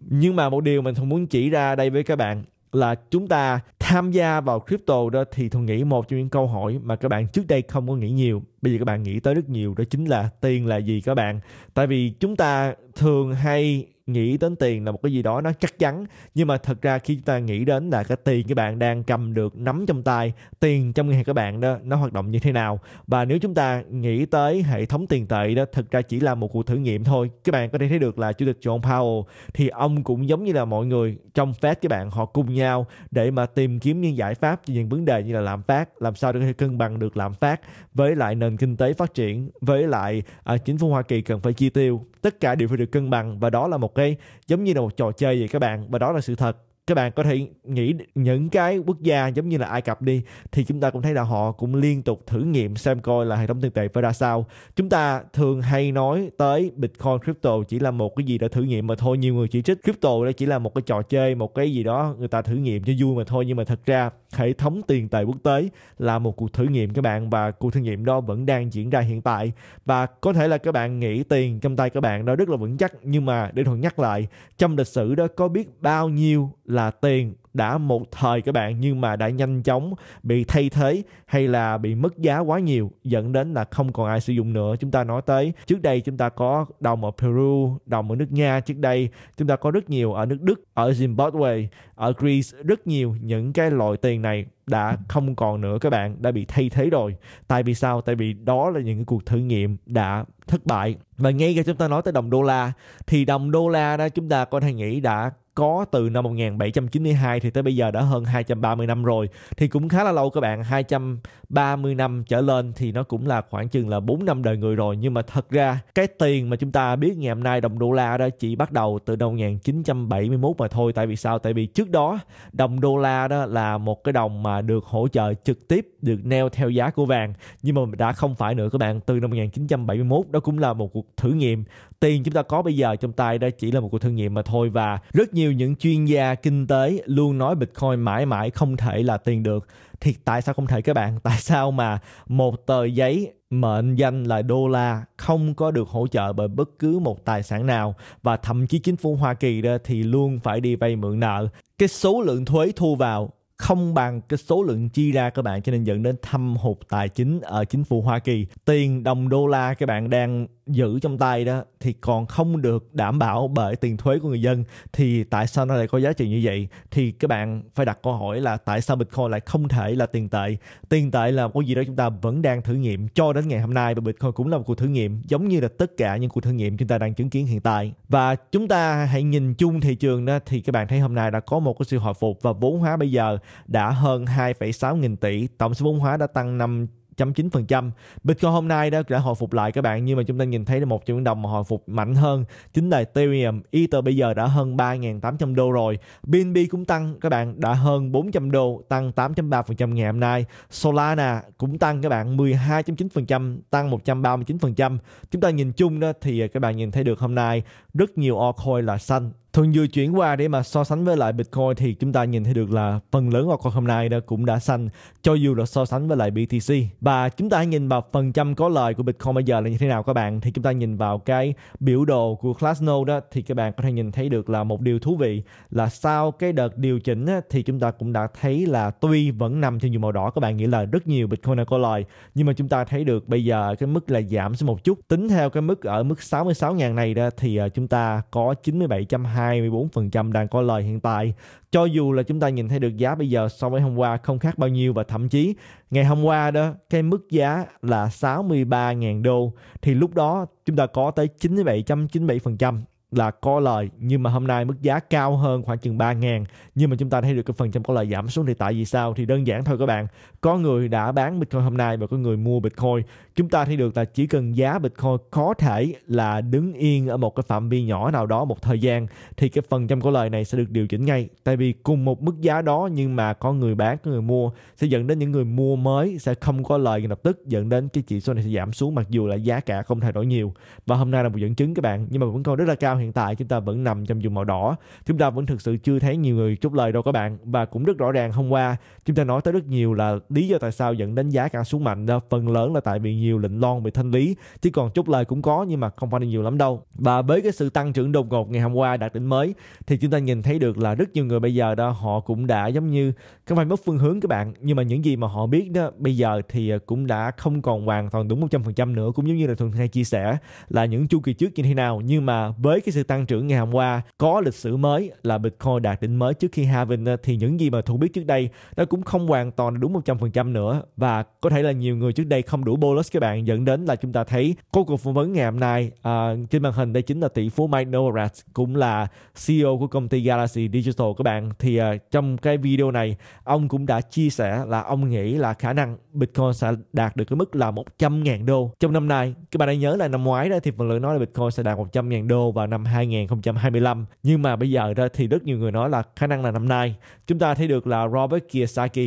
nhưng mà một điều mình thường muốn chỉ ra đây với các bạn là chúng ta tham gia vào crypto đó thì thường nghĩ một trong những câu hỏi mà các bạn trước đây không có nghĩ nhiều bây giờ các bạn nghĩ tới rất nhiều đó chính là tiền là gì các bạn tại vì chúng ta thường hay nghĩ đến tiền là một cái gì đó nó chắc chắn nhưng mà thật ra khi chúng ta nghĩ đến là cái tiền các bạn đang cầm được nắm trong tay tiền trong ngân hàng các bạn đó nó hoạt động như thế nào và nếu chúng ta nghĩ tới hệ thống tiền tệ đó thật ra chỉ là một cuộc thử nghiệm thôi các bạn có thể thấy được là chủ tịch John Powell thì ông cũng giống như là mọi người trong Fed các bạn họ cùng nhau để mà tìm kiếm những giải pháp cho những vấn đề như là lạm phát làm sao để có thể cân bằng được lạm phát với lại nền kinh tế phát triển với lại à, chính phủ Hoa Kỳ cần phải chi tiêu tất cả đều phải được cân bằng và đó là một cái giống như là một trò chơi vậy các bạn và đó là sự thật các bạn có thể nghĩ những cái quốc gia giống như là Ai Cập đi thì chúng ta cũng thấy là họ cũng liên tục thử nghiệm xem coi là hệ thống tiền tệ phải ra sao. Chúng ta thường hay nói tới Bitcoin crypto chỉ là một cái gì đã thử nghiệm mà thôi. Nhiều người chỉ trích crypto đó chỉ là một cái trò chơi, một cái gì đó người ta thử nghiệm cho vui mà thôi. Nhưng mà thật ra hệ thống tiền tệ quốc tế là một cuộc thử nghiệm các bạn và cuộc thử nghiệm đó vẫn đang diễn ra hiện tại và có thể là các bạn nghĩ tiền trong tay các bạn đó rất là vững chắc nhưng mà để thuận nhắc lại trong lịch sử đó có biết bao nhiêu là là tiền đã một thời các bạn nhưng mà đã nhanh chóng bị thay thế hay là bị mất giá quá nhiều dẫn đến là không còn ai sử dụng nữa chúng ta nói tới trước đây chúng ta có đồng ở Peru đồng ở nước Nga trước đây chúng ta có rất nhiều ở nước Đức ở Zimbabwe ở Greece rất nhiều những cái loại tiền này đã không còn nữa các bạn đã bị thay thế rồi tại vì sao tại vì đó là những cuộc thử nghiệm đã thất bại và ngay khi chúng ta nói tới đồng đô la thì đồng đô la đó chúng ta có thể nghĩ đã có từ năm 1792 thì tới bây giờ đã hơn 230 năm rồi thì cũng khá là lâu các bạn 230 năm trở lên thì nó cũng là khoảng chừng là 4 năm đời người rồi nhưng mà thật ra cái tiền mà chúng ta biết ngày hôm nay đồng đô la đó chỉ bắt đầu từ năm 1971 mà thôi tại vì sao tại vì trước đó đồng đô la đó là một cái đồng mà được hỗ trợ trực tiếp được neo theo giá của vàng nhưng mà đã không phải nữa các bạn từ năm 1971 đó cũng là một cuộc thử nghiệm tiền chúng ta có bây giờ trong tay đó chỉ là một cuộc thử nghiệm mà thôi và rất nhiều những chuyên gia kinh tế luôn nói Bitcoin mãi mãi không thể là tiền được thì tại sao không thể các bạn tại sao mà một tờ giấy mệnh danh là đô la không có được hỗ trợ bởi bất cứ một tài sản nào và thậm chí chính phủ Hoa Kỳ đó thì luôn phải đi vay mượn nợ cái số lượng thuế thu vào không bằng cái số lượng chi ra các bạn cho nên dẫn đến thâm hụt tài chính ở chính phủ Hoa Kỳ. Tiền đồng đô la các bạn đang giữ trong tay đó thì còn không được đảm bảo bởi tiền thuế của người dân thì tại sao nó lại có giá trị như vậy thì các bạn phải đặt câu hỏi là tại sao Bitcoin lại không thể là tiền tệ tiền tệ là một cái gì đó chúng ta vẫn đang thử nghiệm cho đến ngày hôm nay và Bitcoin cũng là một cuộc thử nghiệm giống như là tất cả những cuộc thử nghiệm chúng ta đang chứng kiến hiện tại và chúng ta hãy nhìn chung thị trường đó thì các bạn thấy hôm nay đã có một cái sự hồi phục và vốn hóa bây giờ đã hơn 2,6 nghìn tỷ tổng số vốn hóa đã tăng 5 1.9%. Bitcoin hôm nay đã, đã hồi phục lại các bạn nhưng mà chúng ta nhìn thấy là một trong những đồng mà hồi phục mạnh hơn chính là Ethereum. Ether bây giờ đã hơn 3.800 đô rồi. BNB cũng tăng các bạn đã hơn 400 đô tăng 8.3% ngày hôm nay. Solana cũng tăng các bạn 12.9% tăng 139%. Chúng ta nhìn chung đó thì các bạn nhìn thấy được hôm nay rất nhiều altcoin là xanh thường vừa chuyển qua để mà so sánh với lại Bitcoin thì chúng ta nhìn thấy được là phần lớn altcoin hôm nay đã cũng đã xanh cho dù là so sánh với lại BTC và chúng ta nhìn vào phần trăm có lời của Bitcoin bây giờ là như thế nào các bạn thì chúng ta nhìn vào cái biểu đồ của Glassnode đó thì các bạn có thể nhìn thấy được là một điều thú vị là sau cái đợt điều chỉnh á, thì chúng ta cũng đã thấy là tuy vẫn nằm trên vùng màu đỏ các bạn nghĩ là rất nhiều Bitcoin đã có lời nhưng mà chúng ta thấy được bây giờ cái mức là giảm xuống một chút tính theo cái mức ở mức 66.000 này đó thì ờ, chúng ta có 97.2 24% đang có lời hiện tại. Cho dù là chúng ta nhìn thấy được giá bây giờ so với hôm qua không khác bao nhiêu và thậm chí ngày hôm qua đó cái mức giá là 63.000 đô thì lúc đó chúng ta có tới 97.97% là có lời nhưng mà hôm nay mức giá cao hơn khoảng chừng 3 ngàn nhưng mà chúng ta thấy được cái phần trăm có lời giảm xuống thì tại vì sao thì đơn giản thôi các bạn có người đã bán Bitcoin hôm nay và có người mua Bitcoin chúng ta thấy được là chỉ cần giá Bitcoin có thể là đứng yên ở một cái phạm vi nhỏ nào đó một thời gian thì cái phần trăm có lời này sẽ được điều chỉnh ngay tại vì cùng một mức giá đó nhưng mà có người bán có người mua sẽ dẫn đến những người mua mới sẽ không có lời lập tức dẫn đến cái chỉ số này sẽ giảm xuống mặc dù là giá cả không thay đổi nhiều và hôm nay là một dẫn chứng các bạn nhưng mà vẫn còn rất là cao hiện tại chúng ta vẫn nằm trong vùng màu đỏ chúng ta vẫn thực sự chưa thấy nhiều người chúc lời đâu các bạn và cũng rất rõ ràng hôm qua chúng ta nói tới rất nhiều là lý do tại sao dẫn đến giá càng xuống mạnh đó phần lớn là tại vì nhiều lệnh lon bị thanh lý chứ còn chốt lời cũng có nhưng mà không phải nhiều lắm đâu và với cái sự tăng trưởng đột ngột ngày hôm qua đạt đỉnh mới thì chúng ta nhìn thấy được là rất nhiều người bây giờ đó họ cũng đã giống như không phải mất phương hướng các bạn nhưng mà những gì mà họ biết đó bây giờ thì cũng đã không còn hoàn toàn đúng 100% nữa cũng giống như là thường hay chia sẻ là những chu kỳ trước như thế nào nhưng mà với cái cái sự tăng trưởng ngày hôm qua có lịch sử mới là Bitcoin đạt đỉnh mới trước khi halving thì những gì mà Thu biết trước đây nó cũng không hoàn toàn đúng 100% nữa và có thể là nhiều người trước đây không đủ bolus các bạn dẫn đến là chúng ta thấy cô cuộc phỏng vấn ngày hôm nay à, trên màn hình đây chính là tỷ phú Mike Novogratz cũng là CEO của công ty Galaxy Digital các bạn thì à, trong cái video này ông cũng đã chia sẻ là ông nghĩ là khả năng Bitcoin sẽ đạt được cái mức là 100.000 đô trong năm nay các bạn hãy nhớ là năm ngoái đó thì phần lớn nói là Bitcoin sẽ đạt 100.000 đô vào năm năm 2025 nhưng mà bây giờ đó thì rất nhiều người nói là khả năng là năm nay chúng ta thấy được là Robert Kiyosaki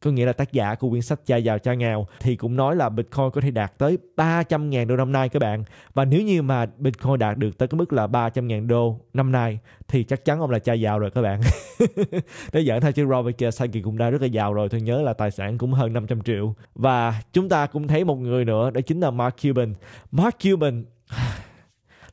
có nghĩa là tác giả của quyển sách Cha giàu cha nghèo thì cũng nói là Bitcoin có thể đạt tới 300.000 đô năm nay các bạn và nếu như mà Bitcoin đạt được tới cái mức là 300.000 đô năm nay thì chắc chắn ông là cha giàu rồi các bạn để giỡn thôi chứ Robert Kiyosaki cũng đã rất là giàu rồi tôi nhớ là tài sản cũng hơn 500 triệu và chúng ta cũng thấy một người nữa đó chính là Mark Cuban Mark Cuban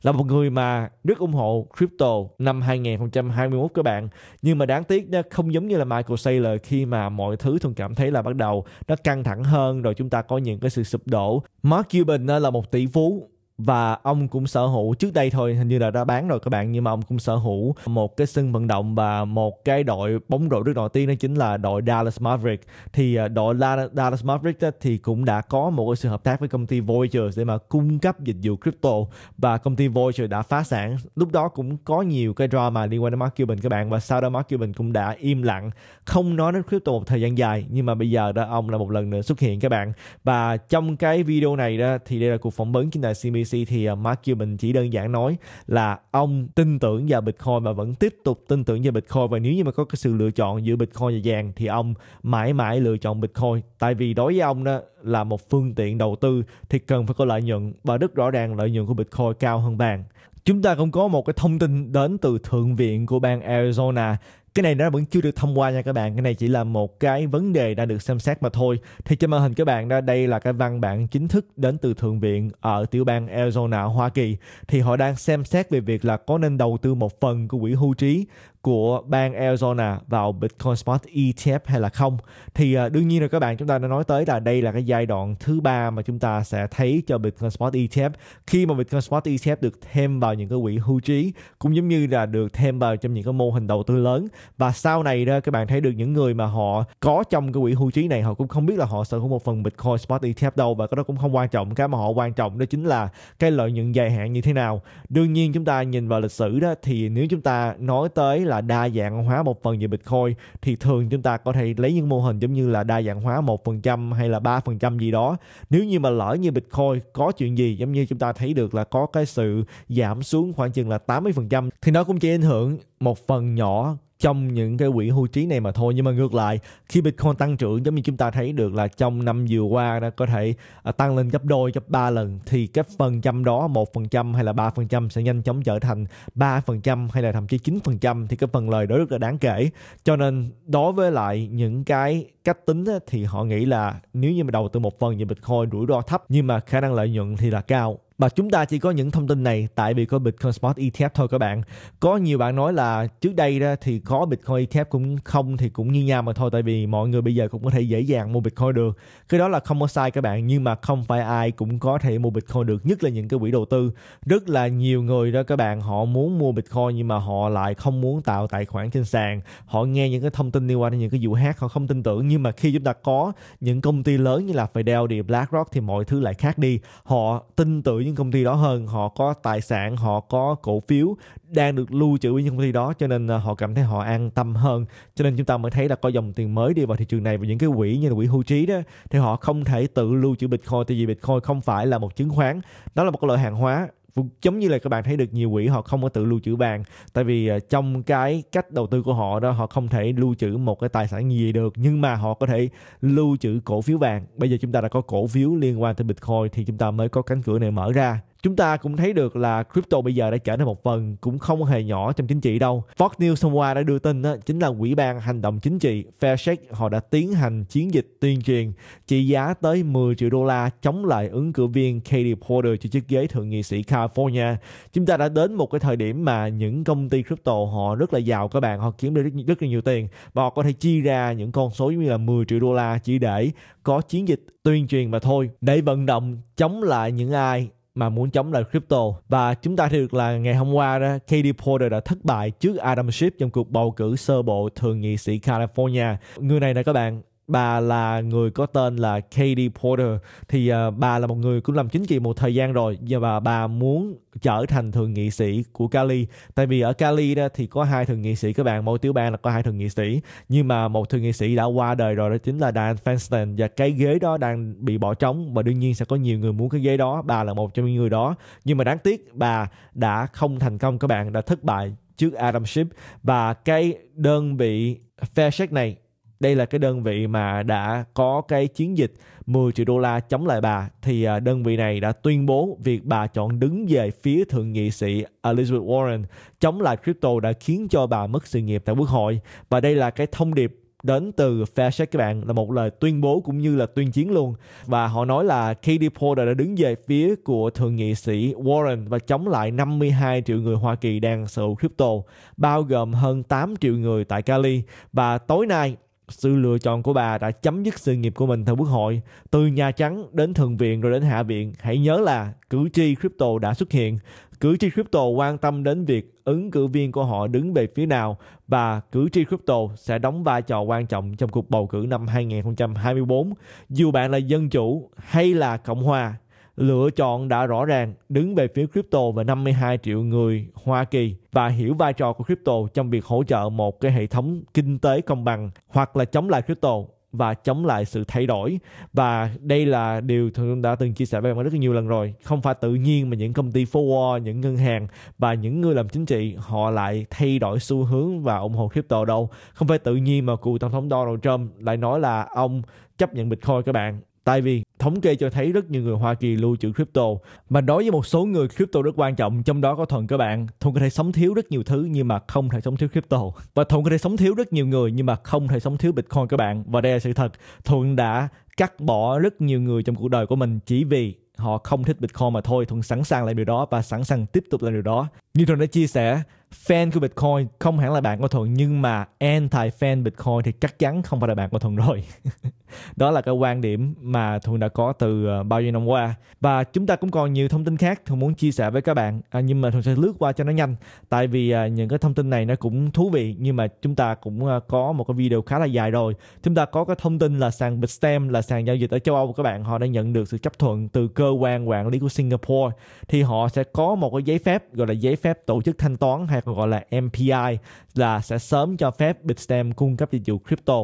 là một người mà rất ủng hộ crypto năm 2021 các bạn nhưng mà đáng tiếc nó không giống như là Michael Saylor khi mà mọi thứ thường cảm thấy là bắt đầu nó căng thẳng hơn rồi chúng ta có những cái sự sụp đổ Mark Cuban ờ, là một tỷ phú và ông cũng sở hữu trước đây thôi hình như là đã bán rồi các bạn nhưng mà ông cũng sở hữu một cái sân vận động và một cái đội bóng rổ rất nổi tiếng đó chính là đội Dallas Mavericks thì à, đội Dallas Mavericks thì cũng đã có một cái sự hợp tác với công ty Voyager để mà cung cấp dịch vụ crypto và công ty Voyager đã phá sản lúc đó cũng có nhiều cái drama liên quan đến Mark Cuban các bạn và sau đó Mark Cuban cũng đã im lặng không nói đến crypto một thời gian dài nhưng mà bây giờ đó ông là một lần nữa xuất hiện các bạn và trong cái video này đó thì đây là cuộc phỏng vấn trên đài CNBC CNBC thì à, Mark Cuban chỉ đơn giản nói là ông tin tưởng vào Bitcoin và vẫn tiếp tục tin tưởng vào Bitcoin và nếu như mà có cái sự lựa chọn giữa Bitcoin và vàng thì ông mãi mãi lựa chọn Bitcoin tại vì đối với ông đó là một phương tiện đầu tư thì cần phải có lợi nhuận và rất rõ ràng lợi nhuận của Bitcoin cao hơn vàng. Chúng ta cũng có một cái thông tin đến từ Thượng viện của bang Arizona cái này nó vẫn chưa được thông qua nha các bạn cái này chỉ là một cái vấn đề đã được xem xét mà thôi thì trên màn hình các bạn đó đây là cái văn bản chính thức đến từ thượng viện ở tiểu bang Arizona Hoa Kỳ thì họ đang xem xét về việc là có nên đầu tư một phần của quỹ hưu trí của bang Arizona vào Bitcoin Spot ETF hay là không thì à, đương nhiên là các bạn chúng ta đã nói tới là đây là cái giai đoạn thứ ba mà chúng ta sẽ thấy cho Bitcoin Spot ETF khi mà Bitcoin Spot ETF được thêm vào những cái quỹ hưu trí cũng giống như là được thêm vào trong những cái mô hình đầu tư lớn và sau này đó các bạn thấy được những người mà họ có trong cái quỹ hưu trí này họ cũng không biết là họ sở hữu một phần Bitcoin Spot ETF đâu và cái đó cũng không quan trọng cái mà họ quan trọng đó chính là cái lợi nhuận dài hạn như thế nào đương nhiên chúng ta nhìn vào lịch sử đó thì nếu chúng ta nói tới là là đa dạng hóa một phần về Bitcoin thì thường chúng ta có thể lấy những mô hình giống như là đa dạng hóa một phần trăm hay là ba phần trăm gì đó nếu như mà lỡ như Bitcoin có chuyện gì giống như chúng ta thấy được là có cái sự giảm xuống khoảng chừng là 80% thì nó cũng chỉ ảnh hưởng một phần nhỏ trong những cái quỹ hưu trí này mà thôi nhưng mà ngược lại khi Bitcoin tăng trưởng giống như chúng ta thấy được là trong năm vừa qua nó có thể à, tăng lên gấp đôi gấp ba lần thì cái phần trăm đó một phần trăm hay là ba phần trăm sẽ nhanh chóng trở thành ba phần trăm hay là thậm chí chín phần trăm thì cái phần lời đó rất là đáng kể cho nên đối với lại những cái cách tính thì họ nghĩ là nếu như mà đầu tư một phần về Bitcoin rủi ro thấp nhưng mà khả năng lợi nhuận thì là cao và chúng ta chỉ có những thông tin này tại vì có Bitcoin Spot ETF thôi các bạn. Có nhiều bạn nói là trước đây đó thì có Bitcoin ETF cũng không thì cũng như nhau mà thôi tại vì mọi người bây giờ cũng có thể dễ dàng mua Bitcoin được. Cái đó là không có sai các bạn nhưng mà không phải ai cũng có thể mua Bitcoin được nhất là những cái quỹ đầu tư. Rất là nhiều người đó các bạn họ muốn mua Bitcoin nhưng mà họ lại không muốn tạo tài khoản trên sàn. Họ nghe những cái thông tin liên quan đến những cái vụ hack họ không tin tưởng nhưng mà khi chúng ta có những công ty lớn như là Fidelity, BlackRock thì mọi thứ lại khác đi. Họ tin tưởng những những công ty đó hơn họ có tài sản họ có cổ phiếu đang được lưu trữ với những công ty đó cho nên à, họ cảm thấy họ an tâm hơn cho nên chúng ta mới thấy là có dòng tiền mới đi vào thị trường này và những cái quỹ như là quỹ hưu trí đó thì họ không thể tự lưu trữ bitcoin tại vì bitcoin không phải là một chứng khoán đó là một loại hàng hóa Vâng, giống như là các bạn thấy được nhiều quỹ họ không có tự lưu trữ vàng tại vì à, trong cái cách đầu tư của họ đó họ không thể lưu trữ một cái tài sản gì được nhưng mà họ có thể lưu trữ cổ phiếu vàng bây giờ chúng ta đã có cổ phiếu liên quan tới bitcoin thì chúng ta mới có cánh cửa này mở ra chúng ta cũng thấy được là crypto bây giờ đã trở thành một phần cũng không hề nhỏ trong chính trị đâu. Fox News hôm qua đã đưa tin đó, chính là quỹ ban hành động chính trị Fair họ đã tiến hành chiến dịch tuyên truyền trị giá tới 10 triệu đô la chống lại ứng cử viên Katie Porter cho chiếc ghế thượng nghị sĩ California. Chúng ta đã đến một cái thời điểm mà những công ty crypto họ rất là giàu các bạn, họ kiếm được rất, rất là nhiều tiền và họ có thể chi ra những con số như là 10 triệu đô la chỉ để có chiến dịch tuyên truyền mà thôi để vận động chống lại những ai mà muốn chống lại crypto và chúng ta thấy được là ngày hôm qua đó Katie Porter đã thất bại trước Adam Schiff trong cuộc bầu cử sơ bộ thượng nghị sĩ California người này nè các bạn bà là người có tên là Katie Porter thì uh, bà là một người cũng làm chính trị một thời gian rồi và bà, bà muốn trở thành thượng nghị sĩ của Cali tại vì ở Cali đó thì có hai thượng nghị sĩ các bạn mỗi tiểu bang là có hai thượng nghị sĩ nhưng mà một thượng nghị sĩ đã qua đời rồi đó chính là Dan Feinstein và cái ghế đó đang bị bỏ trống và đương nhiên sẽ có nhiều người muốn cái ghế đó bà là một trong những người đó nhưng mà đáng tiếc bà đã không thành công các bạn đã thất bại trước Adam Schiff và cái đơn vị fair shake này đây là cái đơn vị mà đã có cái chiến dịch 10 triệu đô la chống lại bà thì à, đơn vị này đã tuyên bố việc bà chọn đứng về phía thượng nghị sĩ Elizabeth Warren chống lại crypto đã khiến cho bà mất sự nghiệp tại quốc hội và đây là cái thông điệp đến từ Fair các bạn là một lời tuyên bố cũng như là tuyên chiến luôn và họ nói là Katie Porter đã đứng về phía của thượng nghị sĩ Warren và chống lại 52 triệu người Hoa Kỳ đang sở hữu crypto bao gồm hơn 8 triệu người tại Cali và tối nay sự lựa chọn của bà đã chấm dứt sự nghiệp của mình theo quốc hội từ nhà trắng đến thượng viện rồi đến hạ viện hãy nhớ là cử tri crypto đã xuất hiện cử tri crypto quan tâm đến việc ứng cử viên của họ đứng về phía nào và cử tri crypto sẽ đóng vai trò quan trọng trong cuộc bầu cử năm 2024 dù bạn là dân chủ hay là cộng hòa lựa chọn đã rõ ràng đứng về phía crypto và 52 triệu người Hoa Kỳ và hiểu vai trò của crypto trong việc hỗ trợ một cái hệ thống kinh tế công bằng hoặc là chống lại crypto và chống lại sự thay đổi và đây là điều thường đã từng chia sẻ với bạn rất nhiều lần rồi không phải tự nhiên mà những công ty forward những ngân hàng và những người làm chính trị họ lại thay đổi xu hướng và ủng hộ crypto đâu không phải tự nhiên mà cựu tổng thống Donald Trump lại nói là ông chấp nhận Bitcoin các bạn Tại vì thống kê cho thấy rất nhiều người Hoa Kỳ lưu trữ crypto mà đối với một số người crypto rất quan trọng trong đó có thuận các bạn thuận có thể sống thiếu rất nhiều thứ nhưng mà không thể sống thiếu crypto và thuận có thể sống thiếu rất nhiều người nhưng mà không thể sống thiếu bitcoin các bạn và đây là sự thật thuận đã cắt bỏ rất nhiều người trong cuộc đời của mình chỉ vì họ không thích Bitcoin mà thôi Thuận sẵn sàng làm điều đó và sẵn sàng tiếp tục làm điều đó như Thuận đã chia sẻ, fan của Bitcoin không hẳn là bạn của Thuận nhưng mà anti-fan Bitcoin thì chắc chắn không phải là bạn của Thuận rồi. Đó là cái quan điểm mà Thuận đã có từ ờ, bao nhiêu năm qua. Và chúng ta cũng còn nhiều thông tin khác Thuận muốn chia sẻ với các bạn à, nhưng mà Thuận sẽ lướt qua cho nó nhanh. Tại vì à, những cái thông tin này nó cũng thú vị nhưng mà chúng ta cũng à, có một cái video khá là dài rồi. Chúng ta có cái thông tin là sàn Bitstamp là sàn giao dịch ở châu Âu các bạn họ đã nhận được sự chấp thuận từ cơ quan quản lý của Singapore thì họ sẽ có một cái giấy phép gọi là giấy phép phép tổ chức thanh toán hay còn gọi là MPI là sẽ sớm cho phép Bitstamp cung cấp dịch vụ crypto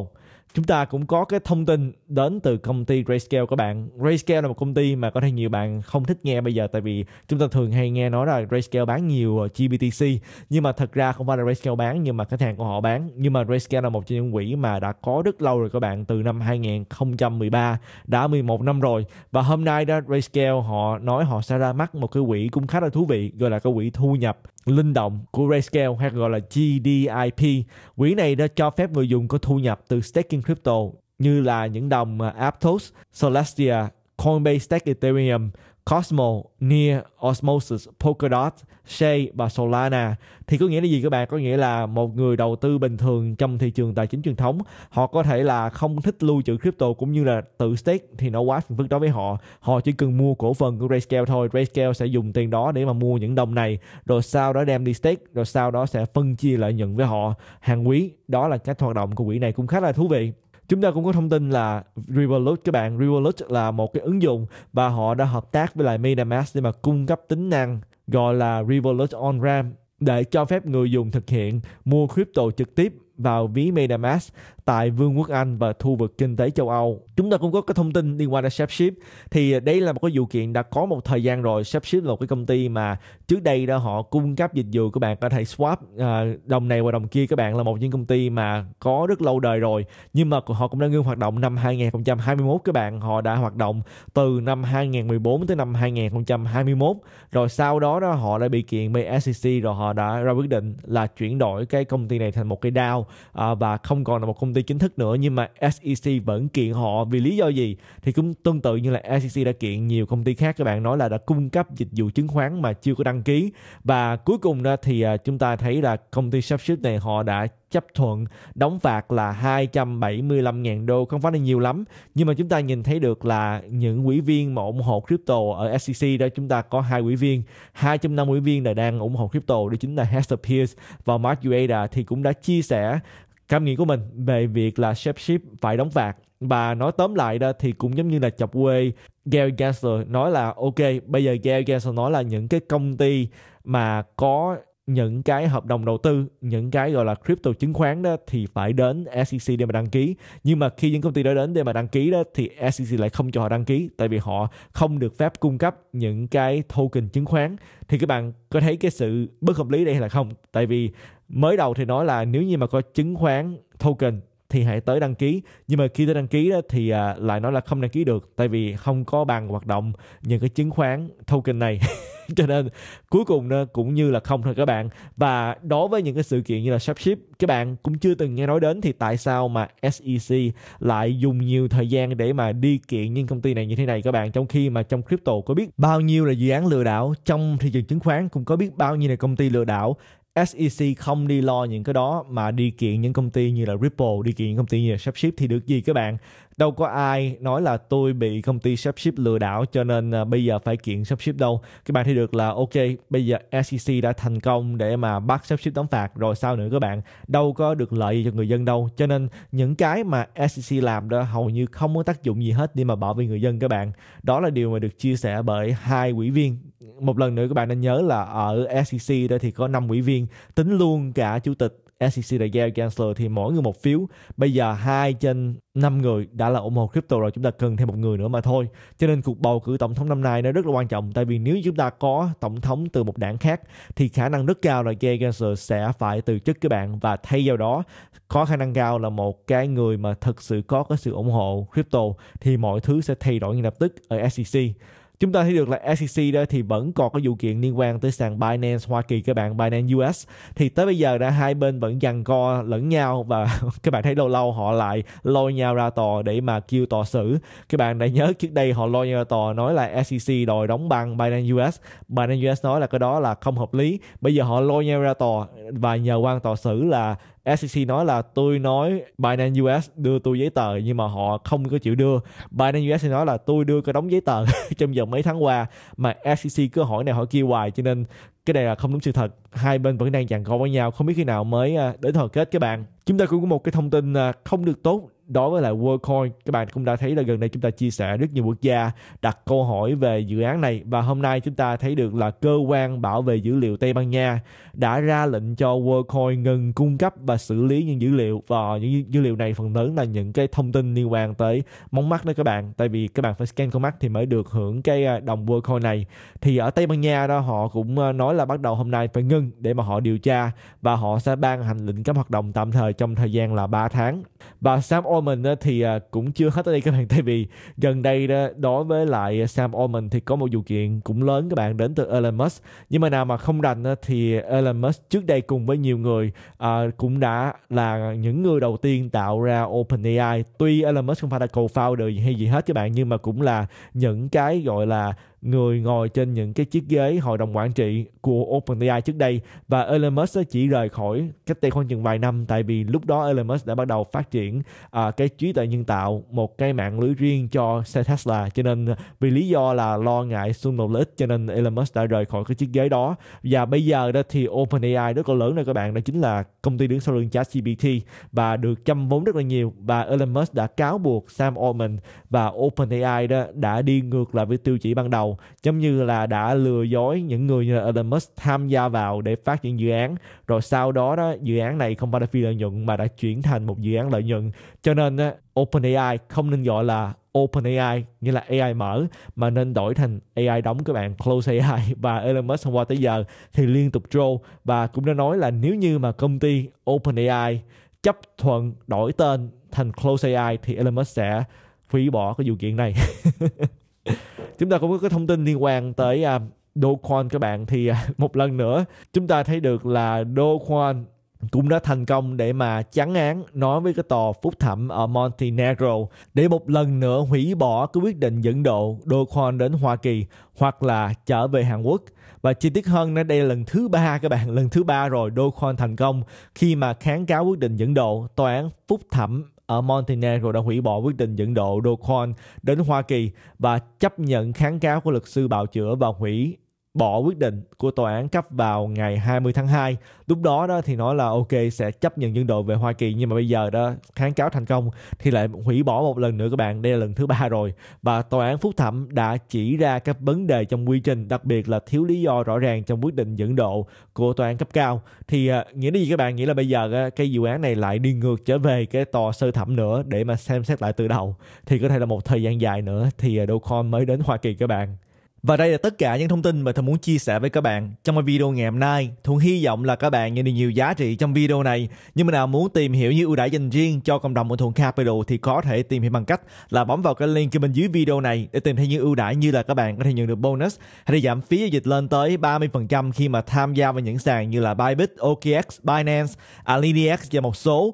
chúng ta cũng có cái thông tin đến từ công ty Grayscale các bạn. Grayscale là một công ty mà có thể nhiều bạn không thích nghe bây giờ tại vì chúng ta thường hay nghe nói là Grayscale bán nhiều ờ, GBTC nhưng mà thật ra không phải là Grayscale bán nhưng mà khách hàng của họ bán. Nhưng mà Grayscale là một trong những quỹ mà đã có rất lâu rồi các bạn từ năm 2013 đã 11 năm rồi và hôm nay đó Grayscale họ nói họ sẽ ra mắt một cái quỹ cũng khá là thú vị gọi là cái quỹ thu nhập linh động của Grayscale hay gọi là GDIP. Quỹ này đã cho phép người dùng có thu nhập từ staking crypto như là những đồng Aptos, Celestia, Coinbase Stack Ethereum Cosmo, Near, Osmosis, Polkadot, Shade và Solana. Thì có nghĩa là gì các bạn? Có nghĩa là một người đầu tư bình thường trong thị trường tài chính truyền thống, họ có thể là không thích lưu trữ crypto cũng như là tự stake thì nó quá phiền phức đó với họ. Họ chỉ cần mua cổ phần của RayScale thôi. RayScale sẽ dùng tiền đó để mà mua những đồng này, rồi sau đó đem đi stake, rồi sau đó sẽ phân chia lợi nhuận với họ hàng quý. Đó là cách hoạt động của quỹ này cũng khá là thú vị chúng ta cũng có thông tin là Revolut các bạn Revolut là một cái ứng dụng và họ đã hợp tác với lại MetaMask để mà cung cấp tính năng gọi là Revolut on RAM để cho phép người dùng thực hiện mua crypto trực tiếp vào ví MetaMask tại Vương quốc Anh và khu vực kinh tế châu Âu. Chúng ta cũng có cái thông tin liên quan đến Shapship thì đây là một cái vụ kiện đã có một thời gian rồi. Shapship là một cái công ty mà trước đây đó họ cung cấp dịch vụ các bạn có thể swap à, đồng này qua đồng kia các bạn là một những công ty mà có rất lâu đời rồi nhưng mà họ cũng đã ngưng hoạt động năm 2021 các bạn họ đã hoạt động từ năm 2014 tới năm 2021 rồi sau đó đó họ đã bị kiện bởi SEC rồi họ đã ra quyết định là chuyển đổi cái công ty này thành một cái DAO à, và không còn là một công ty chính thức nữa nhưng mà SEC vẫn kiện họ vì lý do gì thì cũng tương tự như là SEC đã kiện nhiều công ty khác các bạn nói là đã cung cấp dịch vụ chứng khoán mà chưa có đăng ký và cuối cùng ra thì à, chúng ta thấy là công ty Shopship này họ đã chấp thuận đóng phạt là 275.000 đô không phải là nhiều lắm nhưng mà chúng ta nhìn thấy được là những quỹ viên mà ủng hộ crypto ở SEC đó chúng ta có hai quỹ viên 250 quỹ viên là đang ủng hộ crypto đó chính là Hester Pierce và Mark Ueda thì cũng đã chia sẻ cảm nghĩ của mình về việc là Shepship phải đóng phạt và nói tóm lại đó thì cũng giống như là chọc quê Gary Gensler nói là ok bây giờ Gary Gensler nói là những cái công ty mà có những cái hợp đồng đầu tư những cái gọi là crypto chứng khoán đó thì phải đến SEC để mà đăng ký nhưng mà khi những công ty đó đến để mà đăng ký đó thì SEC lại không cho họ đăng ký tại vì họ không được phép cung cấp những cái token chứng khoán thì các bạn có thấy cái sự bất hợp lý đây hay là không tại vì mới đầu thì nói là nếu như mà có chứng khoán token thì hãy tới đăng ký nhưng mà khi tới đăng ký đó, thì à, lại nói là không đăng ký được tại vì không có bằng hoạt động những cái chứng khoán token này cho nên cuối cùng nó cũng như là không thôi các bạn và đối với những cái sự kiện như là ship các bạn cũng chưa từng nghe nói đến thì tại sao mà SEC lại dùng nhiều thời gian để mà đi kiện những công ty này như thế này các bạn trong khi mà trong crypto có biết bao nhiêu là dự án lừa đảo trong thị trường chứng khoán cũng có biết bao nhiêu là công ty lừa đảo SEC không đi lo những cái đó mà đi kiện những công ty như là Ripple, đi kiện những công ty như là Shopship thì được gì các bạn? đâu có ai nói là tôi bị công ty Shopship lừa đảo cho nên à, bây giờ phải kiện Shopship đâu các bạn thấy được là ok bây giờ SEC đã thành công để mà bắt Shopship đóng phạt rồi sao nữa các bạn đâu có được lợi gì cho người dân đâu cho nên những cái mà SEC làm đó hầu như không có tác dụng gì hết để mà bảo vệ người dân các bạn đó là điều mà được chia sẻ bởi hai quỹ viên một lần nữa các bạn nên nhớ là ở SEC đó thì có 5 quỹ viên tính luôn cả chủ tịch SEC là Gary Gensler thì mỗi người một phiếu bây giờ hai trên năm người đã là ủng hộ crypto rồi chúng ta cần thêm một người nữa mà thôi cho nên cuộc bầu cử tổng thống năm nay nó rất là quan trọng tại vì nếu chúng ta có tổng thống từ một đảng khác thì khả năng rất cao là Gary Gensler sẽ phải từ chức các bạn và thay vào đó có khả năng cao là một cái người mà thực sự có cái sự ủng hộ crypto thì mọi thứ sẽ thay đổi ngay lập tức ở SEC chúng ta thấy được là SEC đó thì vẫn còn có vụ kiện liên quan tới sàn Binance Hoa Kỳ các bạn Binance US thì tới bây giờ đã hai bên vẫn giằng co lẫn nhau và các bạn thấy lâu lâu họ lại lôi nhau ra tòa để mà kêu tòa xử các bạn đã nhớ trước đây họ lôi nhau ra tòa nói là SEC đòi đóng băng Binance US Binance US nói là cái đó là không hợp lý bây giờ họ lôi nhau ra tòa và nhờ quan tòa xử là SEC nói là tôi nói Binance US đưa tôi giấy tờ nhưng mà họ không có chịu đưa Binance US thì nói là tôi đưa cái đóng giấy tờ trong vòng mấy tháng qua mà SEC cứ hỏi này hỏi kia hoài cho nên cái này là không đúng sự thật hai bên vẫn đang giằng co với nhau không biết khi nào mới à, đến hồi kết các bạn chúng ta cũng có một cái thông tin à, không được tốt đối với lại WorldCoin các bạn cũng đã thấy là gần đây chúng ta chia sẻ rất nhiều quốc gia đặt câu hỏi về dự án này và hôm nay chúng ta thấy được là cơ quan bảo vệ dữ liệu Tây Ban Nha đã ra lệnh cho WorldCoin ngừng cung cấp và xử lý những dữ liệu và những dữ liệu này phần lớn là những cái thông tin liên quan tới móng mắt đó các bạn tại vì các bạn phải scan con mắt thì mới được hưởng cái à, đồng WorldCoin này thì ở Tây Ban Nha đó họ cũng nói nói là bắt đầu hôm nay phải ngưng để mà họ điều tra và họ sẽ ban hành lệnh cấm hoạt động tạm thời trong thời gian là 3 tháng. Và Sam Altman thì à, cũng chưa hết ở đây các bạn tại vì gần đây đó, đối với lại Sam Altman thì có một vụ kiện cũng lớn các bạn đến từ Elon Musk. Nhưng mà nào mà không đành thì Elon Musk trước đây cùng với nhiều người à, cũng đã là những người đầu tiên tạo ra OpenAI. Tuy Elon Musk không phải là co-founder hay gì hết các bạn nhưng mà cũng là những cái gọi là người ngồi trên những cái chiếc ghế hội đồng quản trị của OpenAI trước đây và Elon Musk chỉ rời khỏi cách đây khoảng chừng vài năm tại vì lúc đó Elon Musk đã bắt đầu phát triển à, cái trí tuệ nhân tạo một cái mạng lưới riêng cho xe Tesla cho nên à, vì lý do là lo ngại xung đột lợi ích cho nên Elon Musk đã rời khỏi cái chiếc ghế đó và bây giờ đó thì OpenAI rất là lớn rồi các bạn đó chính là công ty đứng sau lưng ChatGPT và được chăm vốn rất là nhiều và Elon Musk đã cáo buộc Sam Altman và OpenAI đó đã đi ngược lại với tiêu chỉ ban đầu đầu giống như là đã lừa dối những người như là Elon Musk tham gia vào để phát triển dự án rồi sau đó đó dự án này không phải là phi lợi nhuận mà đã chuyển thành một dự án lợi nhuận cho nên đó, OpenAI không nên gọi là OpenAI nghĩa là AI mở mà nên đổi thành AI đóng các bạn Close AI và Elon Musk hôm qua tới giờ thì liên tục troll và cũng đã nói là nếu như mà công ty OpenAI chấp thuận đổi tên thành Close AI thì Elon Musk sẽ hủy bỏ cái vụ kiện này chúng ta cũng có cái thông tin liên quan tới uh, à, Do Kwon các bạn thì uh, một lần nữa chúng ta thấy được là Do Kwon cũng đã thành công để mà chán án nói với cái tòa phúc thẩm ở Montenegro để một lần nữa hủy bỏ cái quyết định dẫn độ Do Kwon đến Hoa Kỳ hoặc là trở về Hàn Quốc. Và chi tiết hơn đây là lần thứ ba các bạn, lần thứ ba rồi Do Kwon thành công khi mà kháng cáo quyết định dẫn độ tòa án phúc thẩm ở Montenegro đã hủy bỏ quyết định dẫn độ Dokorn đến Hoa Kỳ và chấp nhận kháng cáo của luật sư bào chữa và hủy bỏ quyết định của tòa án cấp vào ngày 20 tháng 2. Lúc đó đó thì nói là ok sẽ chấp nhận dân độ về Hoa Kỳ nhưng mà bây giờ đó kháng cáo thành công thì lại hủy bỏ một lần nữa các bạn. Đây là lần thứ ba rồi và tòa án phúc thẩm đã chỉ ra các vấn đề trong quy trình đặc biệt là thiếu lý do rõ ràng trong quyết định dẫn độ của tòa án cấp cao. Thì uh, nghĩa là gì các bạn? Nghĩa là bây giờ à, cái dự án này lại đi ngược trở về cái tòa sơ thẩm nữa để mà xem xét lại từ đầu thì có thể là một thời gian dài nữa thì uh, Dogecoin mới đến Hoa Kỳ các bạn. Và đây là tất cả những thông tin mà Thuận muốn chia sẻ với các bạn trong video ngày hôm nay. Thuận hy vọng là các bạn nhận được nhiều giá trị trong video này. Nhưng mà nào muốn tìm hiểu những ưu đãi dành riêng cho cộng đồng của Thuận Capital thì có thể tìm hiểu bằng cách là bấm vào cái link kia bên dưới video này để tìm thấy những ưu đãi như là các bạn có thể nhận được bonus hay là giảm phí giao dịch lên tới 30% khi mà tham gia vào những sàn như là Bybit, OKX, Binance, AliDX và một số